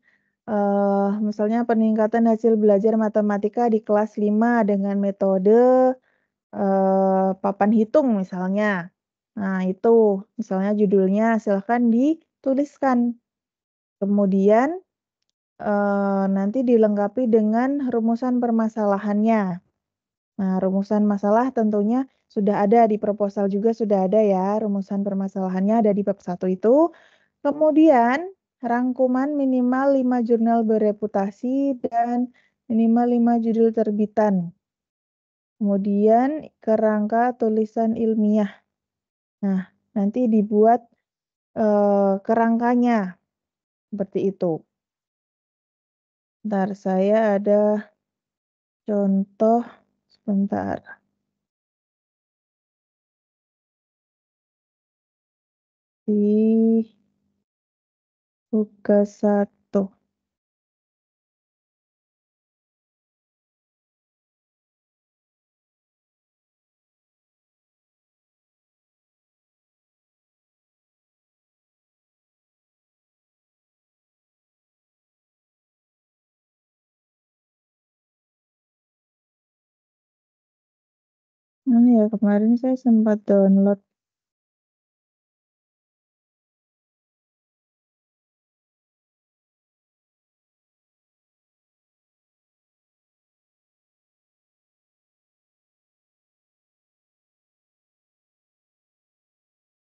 S3: uh, misalnya peningkatan hasil belajar matematika di kelas 5 dengan metode, uh, papan hitung misalnya. Nah, itu misalnya judulnya silahkan dituliskan. Kemudian, nanti dilengkapi dengan rumusan permasalahannya. Nah, rumusan masalah tentunya sudah ada di proposal juga sudah ada ya, rumusan permasalahannya ada di bab 1 itu. Kemudian rangkuman minimal 5 jurnal bereputasi dan minimal 5 judul terbitan. Kemudian kerangka tulisan ilmiah. Nah, nanti dibuat eh, kerangkanya seperti itu. Ntar saya ada contoh
S1: Bentar. Di tugas 1 ya kemarin saya sempat download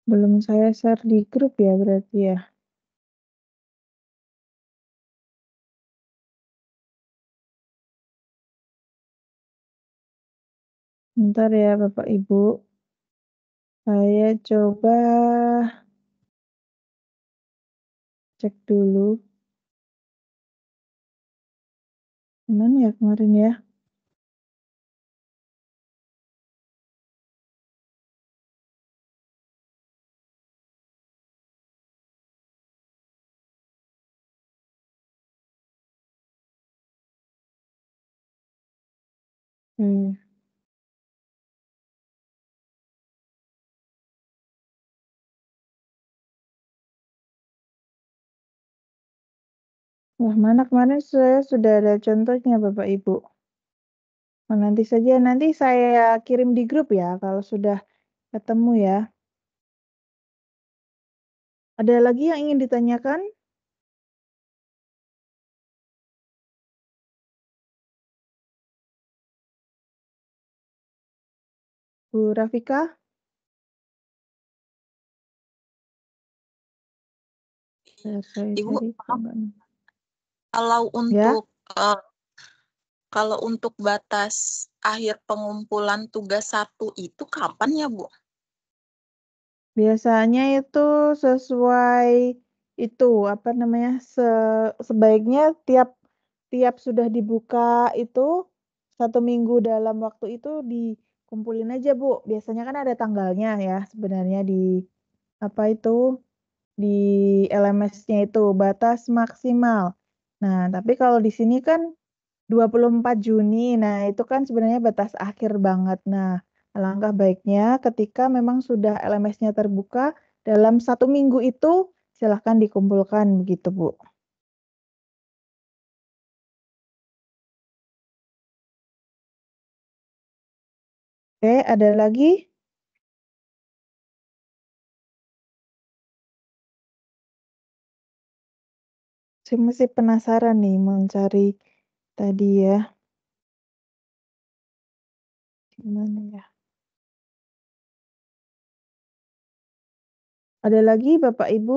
S1: Belum saya share di grup ya berarti ya? Sebentar ya Bapak Ibu. Saya coba cek dulu. Gimana ya kemarin ya? Hmm. Nah,
S3: mana kemarin saya sudah ada contohnya Bapak Ibu. Nah, nanti saja nanti saya kirim di grup ya kalau sudah ketemu ya.
S1: Ada lagi yang ingin ditanyakan? Bu Rafika? Ibu,
S5: kalau ya. untuk yeah. uh, kalau untuk batas akhir pengumpulan tugas satu itu kapan ya, Bu?
S3: Biasanya itu sesuai itu apa namanya se sebaiknya tiap tiap sudah dibuka itu satu minggu dalam waktu itu dikumpulin aja bu biasanya kan ada tanggalnya ya sebenarnya di apa itu di LMS-nya itu batas maksimal Nah, tapi kalau di sini kan 24 Juni. Nah, itu kan sebenarnya batas akhir banget. Nah, alangkah baiknya ketika memang sudah LMS-nya terbuka, dalam satu minggu itu silahkan dikumpulkan begitu, Bu.
S1: Oke, ada lagi? Saya masih penasaran nih mencari tadi ya. Gimana ya? Ada lagi Bapak Ibu?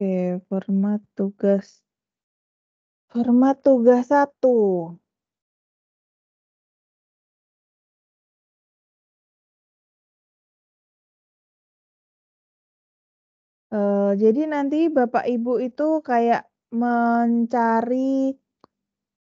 S1: Oke, format tugas. Format tugas satu. Uh, jadi nanti
S3: Bapak Ibu itu kayak mencari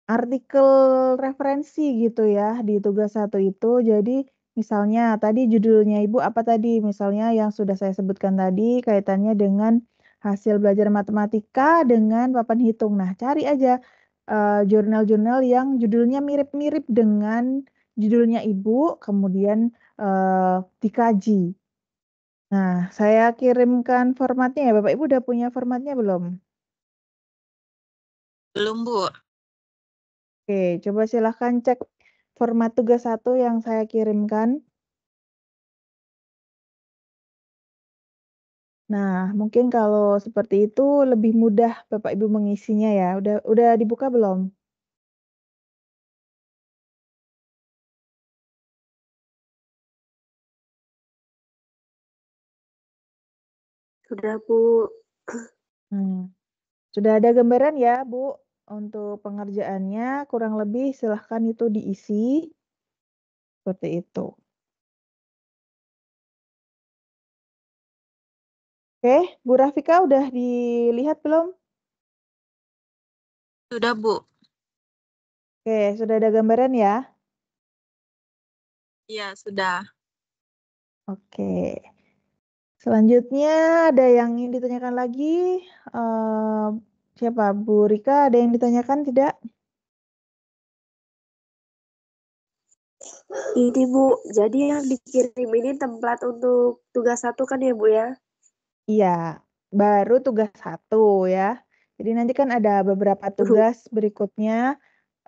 S3: artikel referensi gitu ya di tugas satu itu. Jadi misalnya tadi judulnya Ibu apa tadi? Misalnya yang sudah saya sebutkan tadi kaitannya dengan hasil belajar matematika dengan papan hitung. Nah, cari aja jurnal eh, jurnal-jurnal yang judulnya mirip-mirip dengan judulnya Ibu, kemudian uh, dikaji. Nah, saya kirimkan formatnya ya, Bapak Ibu udah punya formatnya belum? Belum, Bu. Oke, coba silahkan cek format tugas satu yang saya kirimkan. Nah, mungkin kalau seperti itu lebih mudah Bapak Ibu mengisinya ya. Udah udah dibuka belum? Sudah, Bu. Hmm. Sudah ada gambaran ya, Bu, untuk pengerjaannya kurang lebih silahkan itu diisi seperti itu.
S1: Oke, Bu Rafika udah dilihat belum? Sudah, Bu. Oke,
S3: sudah ada gambaran ya?
S5: Iya, sudah.
S3: Oke. Selanjutnya ada yang ingin ditanyakan lagi? Uh, siapa? Bu Rika ada yang ditanyakan tidak?
S2: Ini Bu, jadi yang dikirim ini tempat untuk tugas satu kan ya Bu ya?
S3: Iya, baru tugas satu ya. Jadi nanti kan ada beberapa uhuh. tugas berikutnya.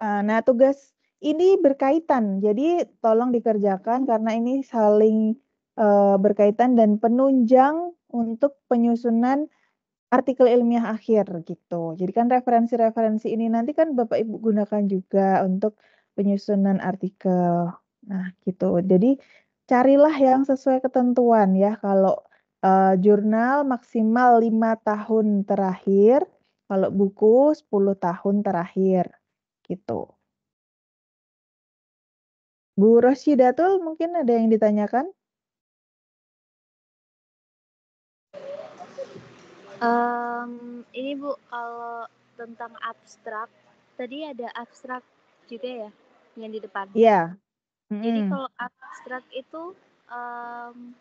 S3: Uh, nah tugas ini berkaitan, jadi tolong dikerjakan karena ini saling Eh, berkaitan dan penunjang untuk penyusunan artikel ilmiah akhir gitu. Jadi kan referensi-referensi ini nanti kan Bapak Ibu gunakan juga untuk penyusunan artikel. Nah, gitu. Jadi carilah yang sesuai ketentuan ya. Kalau uh, jurnal maksimal lima tahun terakhir, kalau buku 10 tahun terakhir gitu. Bu Rosyidatul mungkin ada yang ditanyakan?
S2: Um, ini Bu, kalau tentang abstrak, tadi ada abstrak juga ya, yang di depan? Iya, Jadi kalau abstrak itu, um,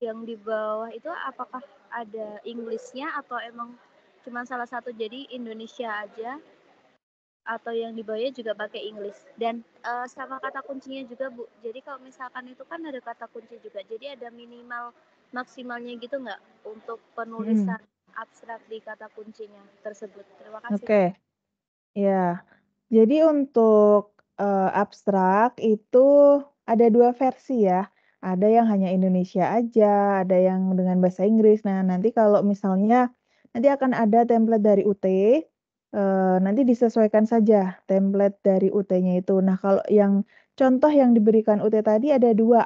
S2: yang di bawah itu apakah ada Inggrisnya atau emang cuma salah satu jadi Indonesia aja? Atau yang di bawahnya juga pakai Inggris Dan, uh, sama kata kuncinya juga Bu, jadi kalau misalkan itu kan ada kata kunci juga, jadi ada minimal maksimalnya gitu nggak untuk penulisan? penulisan abstrak di kata kuncinya tersebut. Terima kasih. Oke.
S3: Ya. Jadi untuk uh, abstrak itu ada dua versi ya. Ada yang hanya Indonesia aja, ada yang dengan bahasa Inggris. Nah, nanti kalau misalnya nanti akan ada template dari UT Uh, eh, nanti disesuaikan saja template dari UT-nya itu. Nah, kalau yang contoh yang diberikan UT tadi ada dua.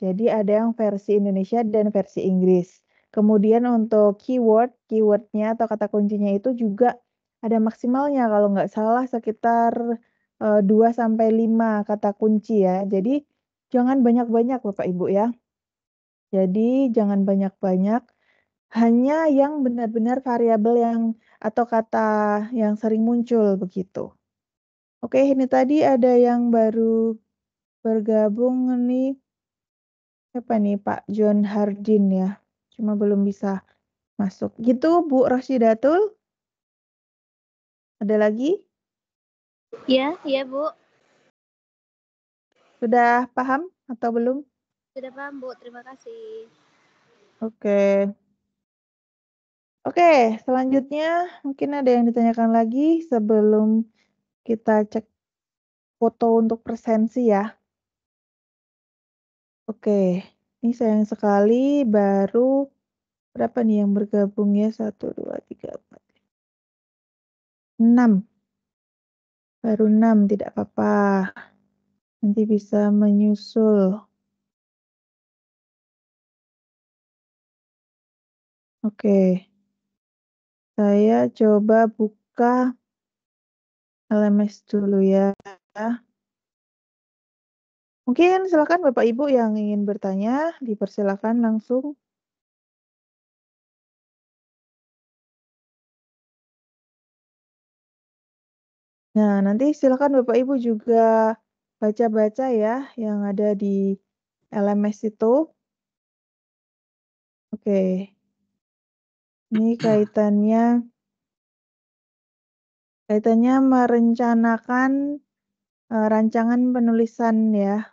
S3: Jadi ada yang versi Indonesia dan versi Inggris. Kemudian untuk keyword, keywordnya atau kata kuncinya itu juga ada maksimalnya kalau nggak salah sekitar e, eh, 2 sampai 5 kata kunci ya. Jadi jangan banyak-banyak Bapak Ibu ya. Jadi jangan banyak-banyak hanya yang benar-benar variabel yang atau kata yang sering muncul begitu. Oke, ini tadi ada yang baru bergabung nih. Siapa nih Pak John Hardin ya? cuma belum bisa masuk. Gitu Bu Rosidatul. Ada lagi?
S2: Ya, ya Bu.
S3: Sudah paham atau belum?
S2: Sudah paham Bu, terima kasih.
S3: Oke. Oke, selanjutnya mungkin ada yang ditanyakan lagi sebelum kita cek foto untuk presensi ya. Oke. Okay. Ini sayang sekali baru berapa nih yang bergabung ya? 1, 2, 3, 4, 6. Baru 6, tidak
S1: apa-apa. Nanti bisa menyusul. Oke. Okay.
S3: Saya coba buka LMS dulu ya. Oke. Mungkin silakan Bapak Ibu yang ingin bertanya,
S1: dipersilakan langsung.
S3: Nah, nanti silakan Bapak Ibu juga baca-baca ya yang ada di LMS itu. Oke. Ini kaitannya kaitannya merencanakan eh, rancangan penulisan ya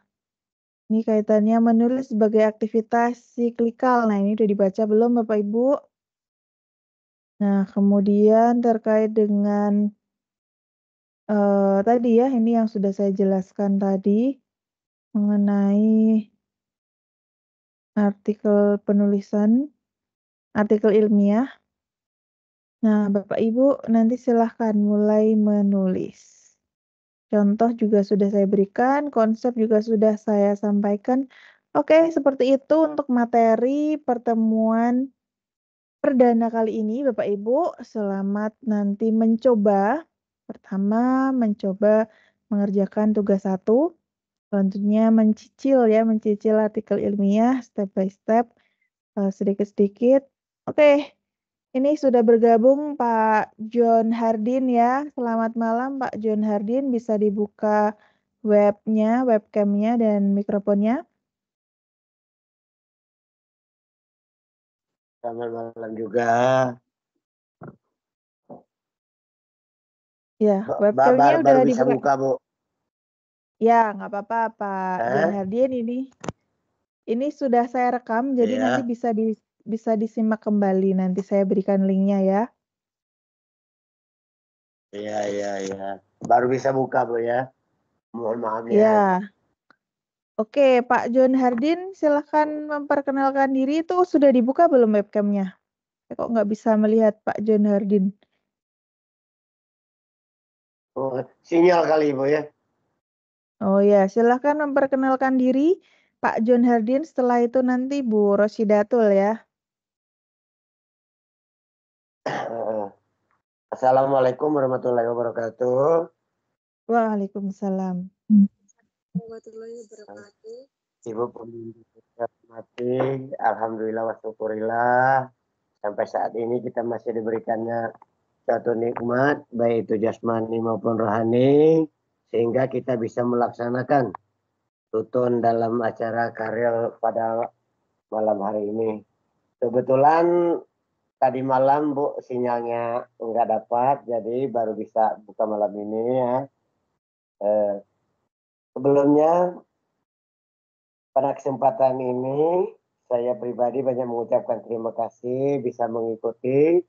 S3: ini kaitannya menulis sebagai aktivitas siklikal. Nah, ini sudah dibaca belum Bapak Ibu? Nah, kemudian terkait dengan uh, tadi ya, ini yang sudah saya jelaskan tadi mengenai artikel penulisan, artikel ilmiah. Nah, Bapak Ibu nanti silahkan mulai menulis. Contoh juga sudah saya berikan, konsep juga sudah saya sampaikan. Oke, seperti itu untuk materi pertemuan perdana kali ini Bapak Ibu. Selamat nanti mencoba. Pertama, mencoba mengerjakan tugas satu. Selanjutnya mencicil ya, mencicil artikel ilmiah step by step eh, sedikit-sedikit. Oke, ini sudah bergabung Pak John Hardin ya. Selamat malam Pak John Hardin. Bisa dibuka webnya, webcamnya, dan mikrofonnya.
S1: Selamat malam juga. Ya, webcamnya udah baru bisa dibuka. buka,
S6: Bu.
S3: Ya, nggak apa-apa Pak eh? John Hardin ini. Ini sudah saya rekam, jadi ya. nanti bisa di bisa disimak kembali. Nanti saya berikan linknya ya.
S6: Iya, iya, iya. Baru bisa buka, Bu ya. Mohon maaf ya. Iya.
S3: Oke, Pak John Hardin, silahkan memperkenalkan diri. Itu sudah dibuka belum webcamnya? Saya kok nggak bisa melihat Pak John Hardin.
S6: Oh, sinyal kali, Bu ya.
S3: Oh ya, silahkan memperkenalkan diri Pak John Hardin. Setelah itu nanti Bu Rosidatul ya.
S6: Assalamualaikum warahmatullahi wabarakatuh.
S3: Waalaikumsalam.
S2: Warahmatullahi wabarakatuh.
S6: Ibu pembimbing alhamdulillah wa syukurillah. Sampai saat ini kita masih diberikannya satu nikmat baik itu jasmani maupun rohani sehingga kita bisa melaksanakan tutun dalam acara karya pada malam hari ini. Kebetulan tadi malam Bu sinyalnya nggak dapat jadi baru bisa buka malam ini ya. Eh, sebelumnya pada kesempatan ini saya pribadi banyak mengucapkan terima kasih bisa mengikuti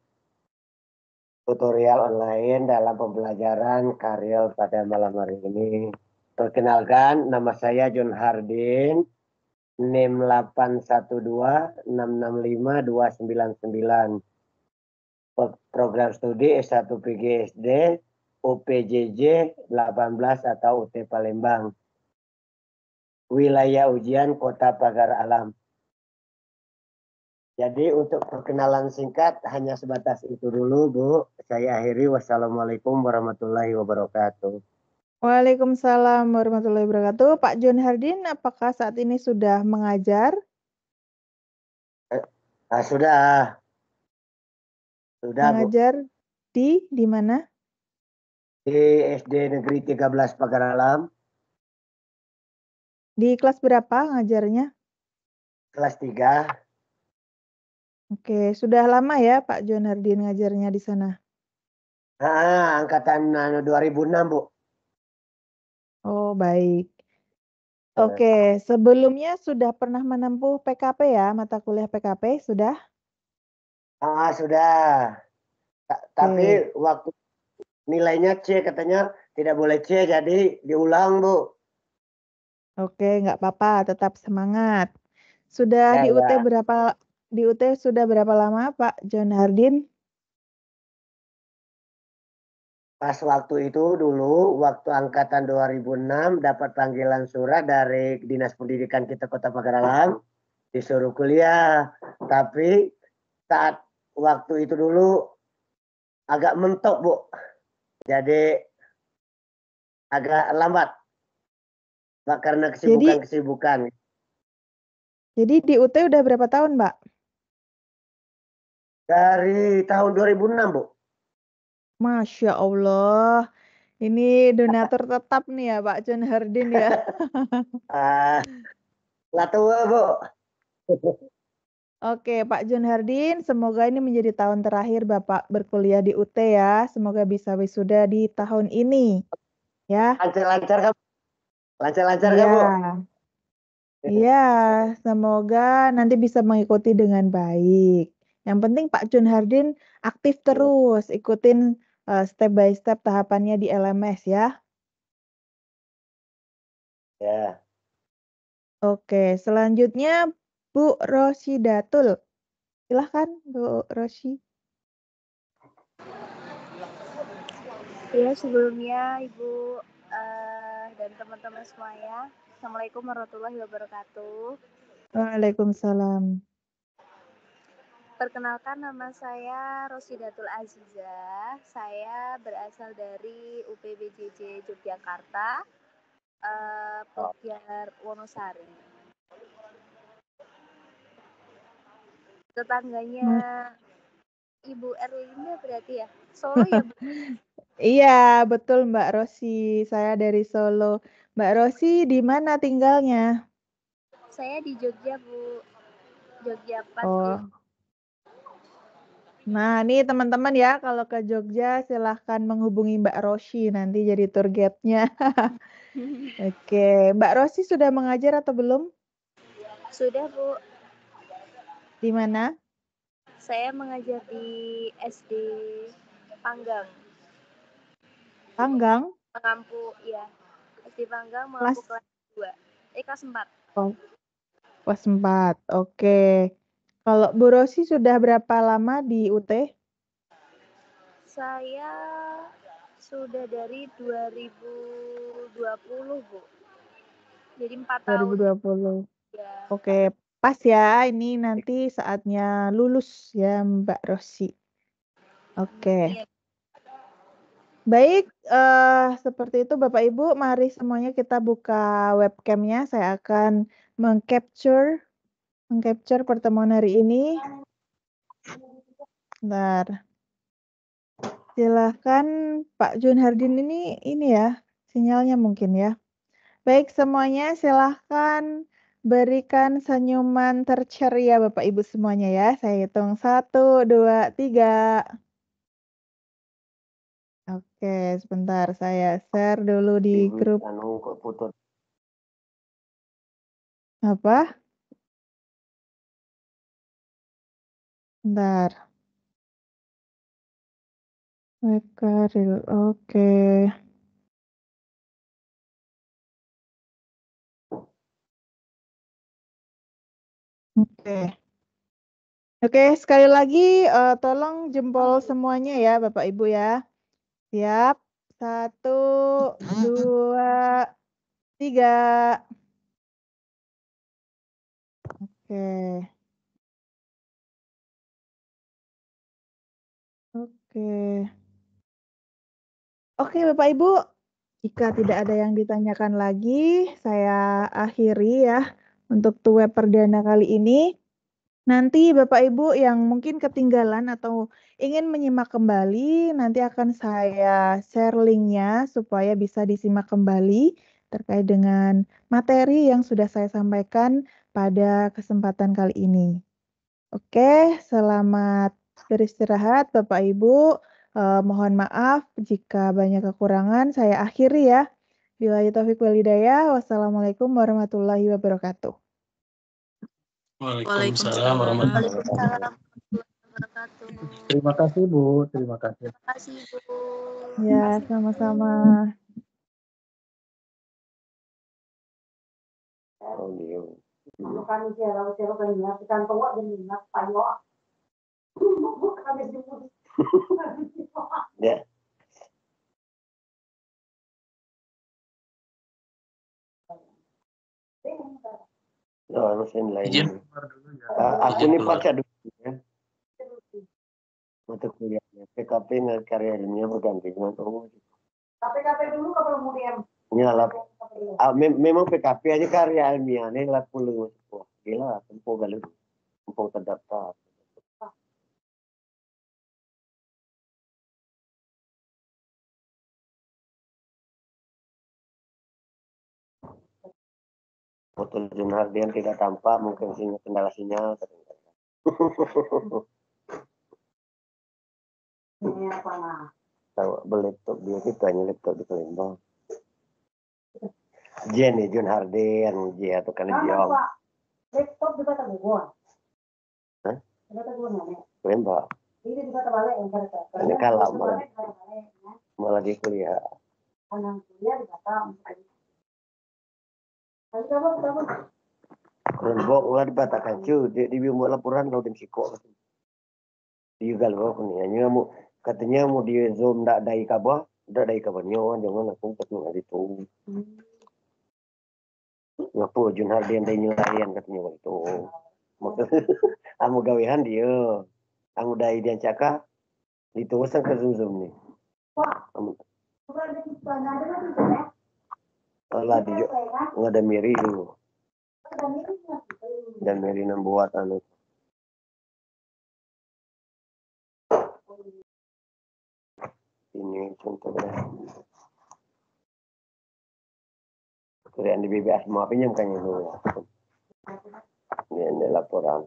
S6: tutorial online dalam pembelajaran karyal pada malam hari ini. Perkenalkan nama saya John Hardin NIM 812-665-299. Program studi S1 PGSD, UPJJ 18 atau UT Palembang. Wilayah ujian Kota Pagar Alam. Jadi untuk perkenalan singkat hanya sebatas itu dulu Bu. Saya akhiri wassalamualaikum warahmatullahi wabarakatuh.
S3: Waalaikumsalam warahmatullahi wabarakatuh. Pak John Hardin, apakah saat ini sudah mengajar?
S6: Eh, eh sudah. Sudah. Mengajar
S3: Bu. di di mana?
S6: Di SD Negeri 13 Pagar Alam.
S3: Di kelas berapa ngajarnya?
S6: Kelas 3.
S3: Oke, sudah lama ya Pak John Hardin ngajarnya di sana?
S6: Ah, ah angkatan 2006, anu, Bu.
S3: Oh, baik.
S6: Iya. Oke, okay.
S3: sebelumnya sudah pernah menempuh PKP ya, mata kuliah PKP, sudah?
S6: Ah, sudah. Ta Tapi tapi waktu nilainya C katanya tidak boleh C jadi diulang, Bu.
S3: Oke, nggak apa-apa, tetap semangat. Sudah Ya, di UT ya. berapa di UT sudah berapa lama, Pak John Hardin?
S6: pas waktu itu dulu waktu angkatan 2006 dapat panggilan surat dari Dinas Pendidikan kita Kota Pagaralang disuruh kuliah tapi saat waktu itu dulu agak mentok Bu jadi agak lambat Pak karena kesibukan-kesibukan
S3: jadi, jadi di UT udah berapa tahun Mbak?
S6: Dari tahun 2006 Bu
S3: Masya Allah, ini donatur tetap nih ya Pak John Hardin ya.
S6: Ah, lah tua Bu.
S3: Oke Pak John Hardin, semoga ini menjadi tahun terakhir Bapak berkuliah di UT ya. Semoga bisa wisuda di tahun ini. Ya. Lancar-lancar kamu. Lancar-lancar ya. Bu. Iya, semoga nanti bisa mengikuti dengan baik. Yang penting Pak John Hardin aktif iya. terus, ikutin Eh, step by step tahapannya di LMS ya? Ya. Oke, selanjutnya Bu Rosidatul. Silahkan Bu Rosi. Ya, sebelumnya Ibu,
S2: uh, dan teman-teman semuanya, Assalamualaikum warahmatullahi wabarakatuh.
S3: Waalaikumsalam.
S2: Perkenalkan nama saya Rosidatul Aziza. Saya berasal dari UPBJJ Yogyakarta, eh, oh. Wonosari. Tetangganya hmm. Ibu Erlinda berarti ya? Solo ya?
S3: iya, betul Mbak Rosi. Saya dari Solo. Mbak Rosi di mana tinggalnya?
S2: Saya di Jogja, Bu. Jogja pas oh. Ya.
S3: Nah, ini teman-teman ya, kalau ke Jogja silahkan menghubungi Mbak Rosi nanti jadi tour guide-nya. Oke, Mbak Rosi sudah mengajar atau belum?
S2: Sudah, Bu. Di mana? Saya mengajar di SD Panggang. Panggang? Mengampu ya. SD Panggang mengampu kelas 2. Eh, kelas 4.
S3: Oh. Kelas 4. Oke. Okay. Kalau Bu Rosi sudah berapa lama di UT?
S2: Saya sudah dari 2020, Bu. Jadi 4 tahun.
S3: 2020. Ya. Oke, pas ya. Ini nanti saatnya lulus ya Mbak Rosi. Oke. Iya. Baik, uh, seperti itu Bapak Ibu. Mari semuanya kita buka webcamnya. Saya akan mengcapture mengcapture pertemuan hari ini. Bentar. Silahkan Pak Jun Hardin ini ini ya, sinyalnya mungkin ya. Baik semuanya, silahkan berikan senyuman terceria Bapak Ibu semuanya ya. Saya hitung satu, dua, tiga. Oke, sebentar saya share dulu di grup.
S1: Apa? Bentar. Oke. Okay.
S3: Oke, oke sekali lagi uh, tolong jempol semuanya ya Bapak Ibu ya. Siap, satu, dua, tiga. Oke. Okay. Oke. Oke, Bapak Ibu, jika tidak ada yang ditanyakan lagi, saya akhiri ya untuk tuwe perdana kali ini. Nanti Bapak Ibu yang mungkin ketinggalan atau ingin menyimak kembali, nanti akan saya share linknya supaya bisa disimak kembali terkait dengan materi yang sudah saya sampaikan pada kesempatan kali ini. Oke, selamat beristirahat Bapak Ibu. Eh, mohon maaf jika banyak kekurangan. Saya akhiri ya. Bila Taufik Walidaya, wassalamualaikum warahmatullahi wabarakatuh.
S4: Waalaikumsalam warahmatullahi wabarakatuh. Terima kasih Bu, terima kasih. Terima kasih Bu.
S3: Ya, sama-sama.
S1: Oh, iya. Kalau kami jalan-jalan kan minat, kita tunggu dan minat, payoh ya.
S6: Oh, harus yang lain. Izin uh, aku ini pakai dulu ya. Mata kuliahnya. PKP dan karya ilmiah oh PKP
S3: dulu kalau kemudian. Ya, lap, ah,
S6: me memang PKP aja karya ilmiah ini lah puluh. Gila, tempoh galuh. tempoh terdaftar. Foto Junhardian tidak tampak, mungkin sinyal kendala sinyal.
S5: Ini apa nah?
S6: Tahu laptop dia itu hanya laptop di Palembang. Jen ya Jun Harden, dia tuh kan dia.
S2: Laptop di Kota Bogor. Hah? Kota Bogor mana? Palembang. Ini di Kota Balai yang kerja. Ini kalah malah.
S6: Malah di kuliah.
S2: Anak kuliah di Batam.
S6: Kerombok ulah dibat tak kacau. Dia di buat laporan kalau dia sikok. Dia galau aku ni. Hanya mu katanya mu dia zoom tak dari kabar, tak dari kabar ni orang jangan aku tak nak itu. Ngapo Junhar dia hmm. dari nyarian katanya waktu itu. Amu gawihan dia. Amu dari dia cakap itu usah ke zoom zoom ni. Pak. Amu.
S3: Kau ada di sana ada lagi tak? Wala di oh,
S6: ada miri dulu dan miri nembuat anu Ini contohnya. Kuri di bibi asma yang kayaknya dulu. Ini laporan.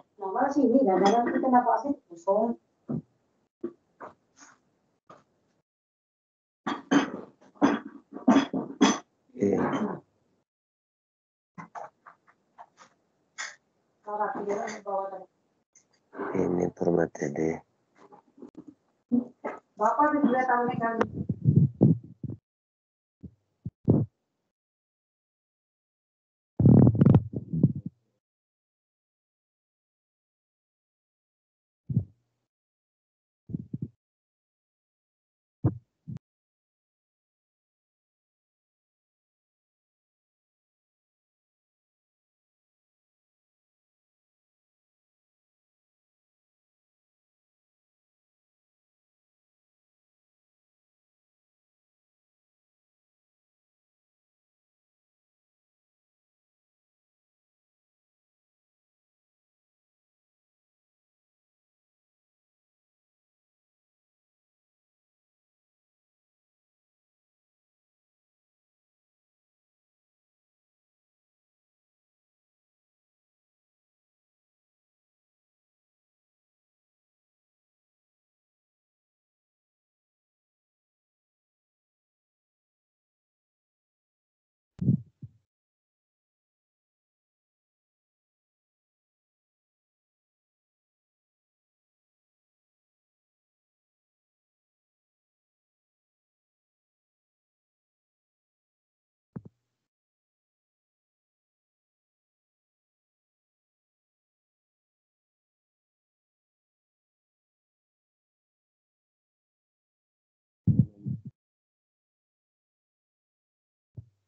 S2: normal sih ini kadang-kadang kita kenapa asin
S1: kosong
S6: Ini permata deh.
S3: Bapak juga tahu kan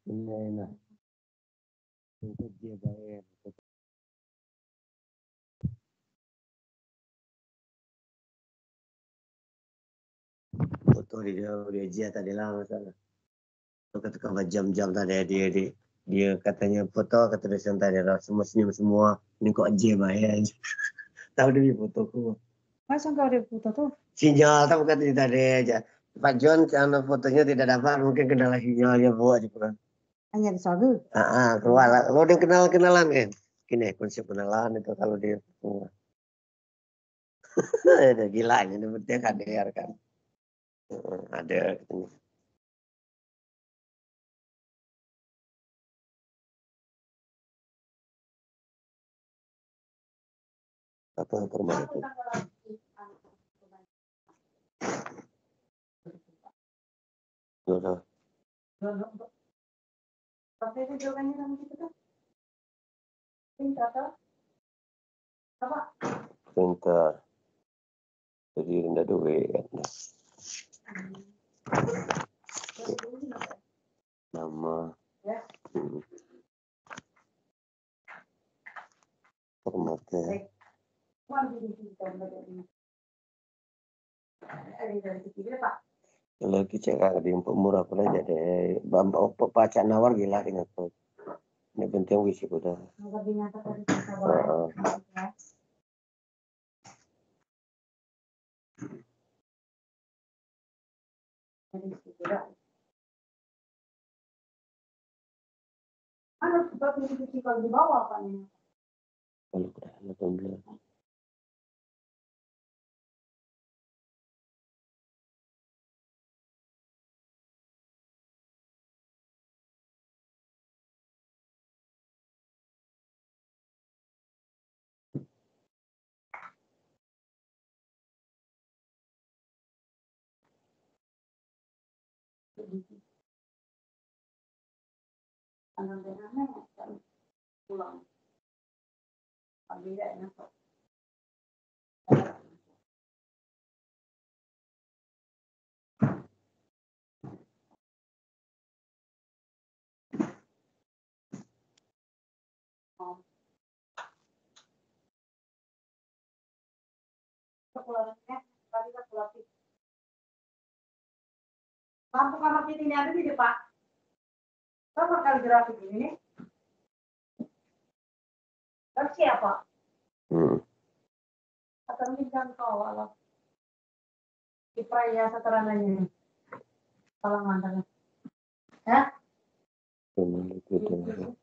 S1: إنا enak. Betul dia bayar.
S6: Foto dia ya tadi lah masalah. Ketika jam-jam tadi dia dia dia katanya foto kata dia tadi lah semua senyum semua ini kok je bahaya. Tahu dia fotoku.
S3: Masa kau ada foto tuh?
S6: Sinyal tapi kata dia tadi aja. Pak John karena fotonya tidak dapat mungkin kendala sinyalnya buat di kurang. Hanya di suami Ah, keluar. Kalau dia kenal-kenalan kan. Gini konsep kenalan itu kalau dia keluar. Ada gila ini dia KDR kan.
S1: Ada ini. Gitu. Apa permainan itu? dua आपल्याला दोघांनी सांगितलं Senta,
S4: vedere da dove è Mamma.
S1: Forma eh? te. Quando eh, ti sento?
S2: Arrivederci, ti preparo.
S4: lagi gitu cek di empuk murah
S6: pula jadi bambang oh, pacak nawar gila dengan tuh ini penting wisi kuda
S1: Kalau sudah di bawah, kan Kalau sudah, alhamdulillah. tanam benana yang tak pulang. Lampu kamar kita ini ada di depan. Sama kaligrafi ini. Dan siapa? Hmm. Atau Akan dijangkau Allah. Di peraya saterananya ini. Kalau mantan. Ya? Kalau itu teman.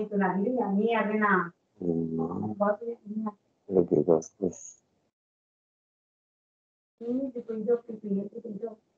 S1: itu nanti ya, ini ya, Rina. Lagi bagus. Quindi ti puoi giocare qui, ti puoi giocare.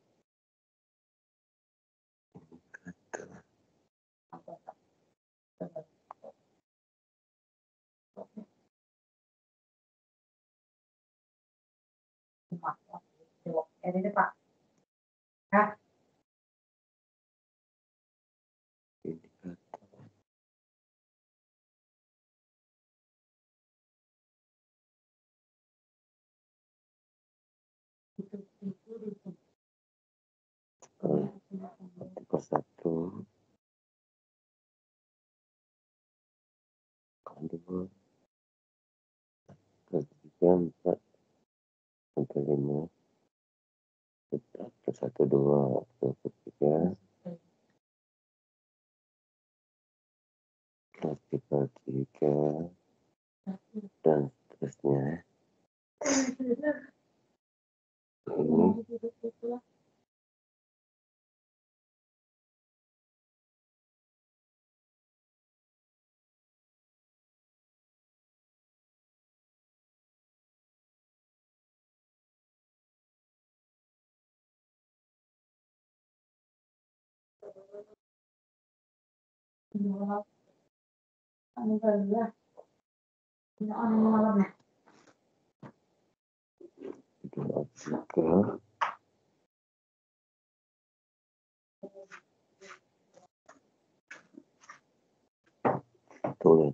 S1: satu dua tiga empat satu, lima satu, satu dua satu, tiga satu, tiga dan seterusnya ini No. tulis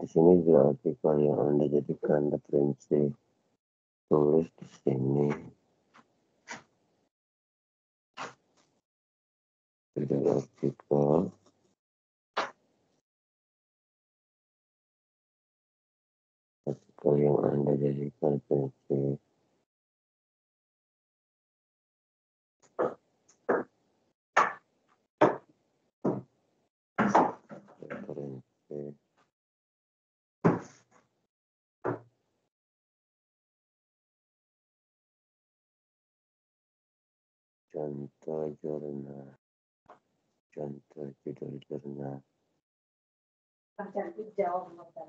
S1: di sini juga artikel yang anda jadikan referensi tulis di sini tidak artikel William and the Dedication Princess. Canta görüne, canta gider görüne. Bakın bir cevap var.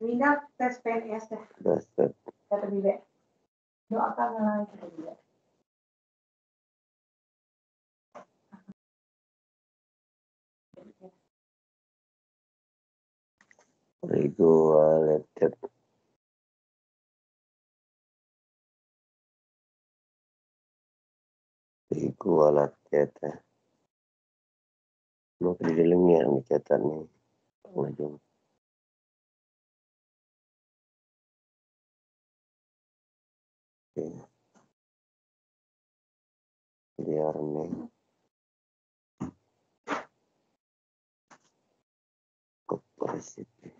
S1: Winda tes PNS ya. Tes. Kata bibe. Doakan lah kata bibe. Rigo Letet. Rigo alat Mau ke dalamnya nih cetak nih. Pengajuan. Enviarme. Copresete.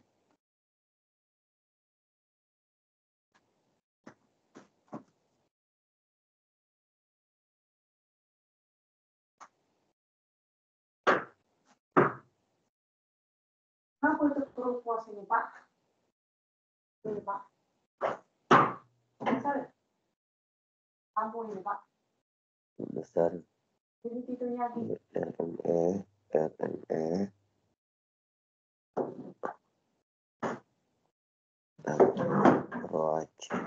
S1: Kenapa itu perut puas ini, Pak? Ini, Pak. Masalah besar jadi titunya RME RME Roger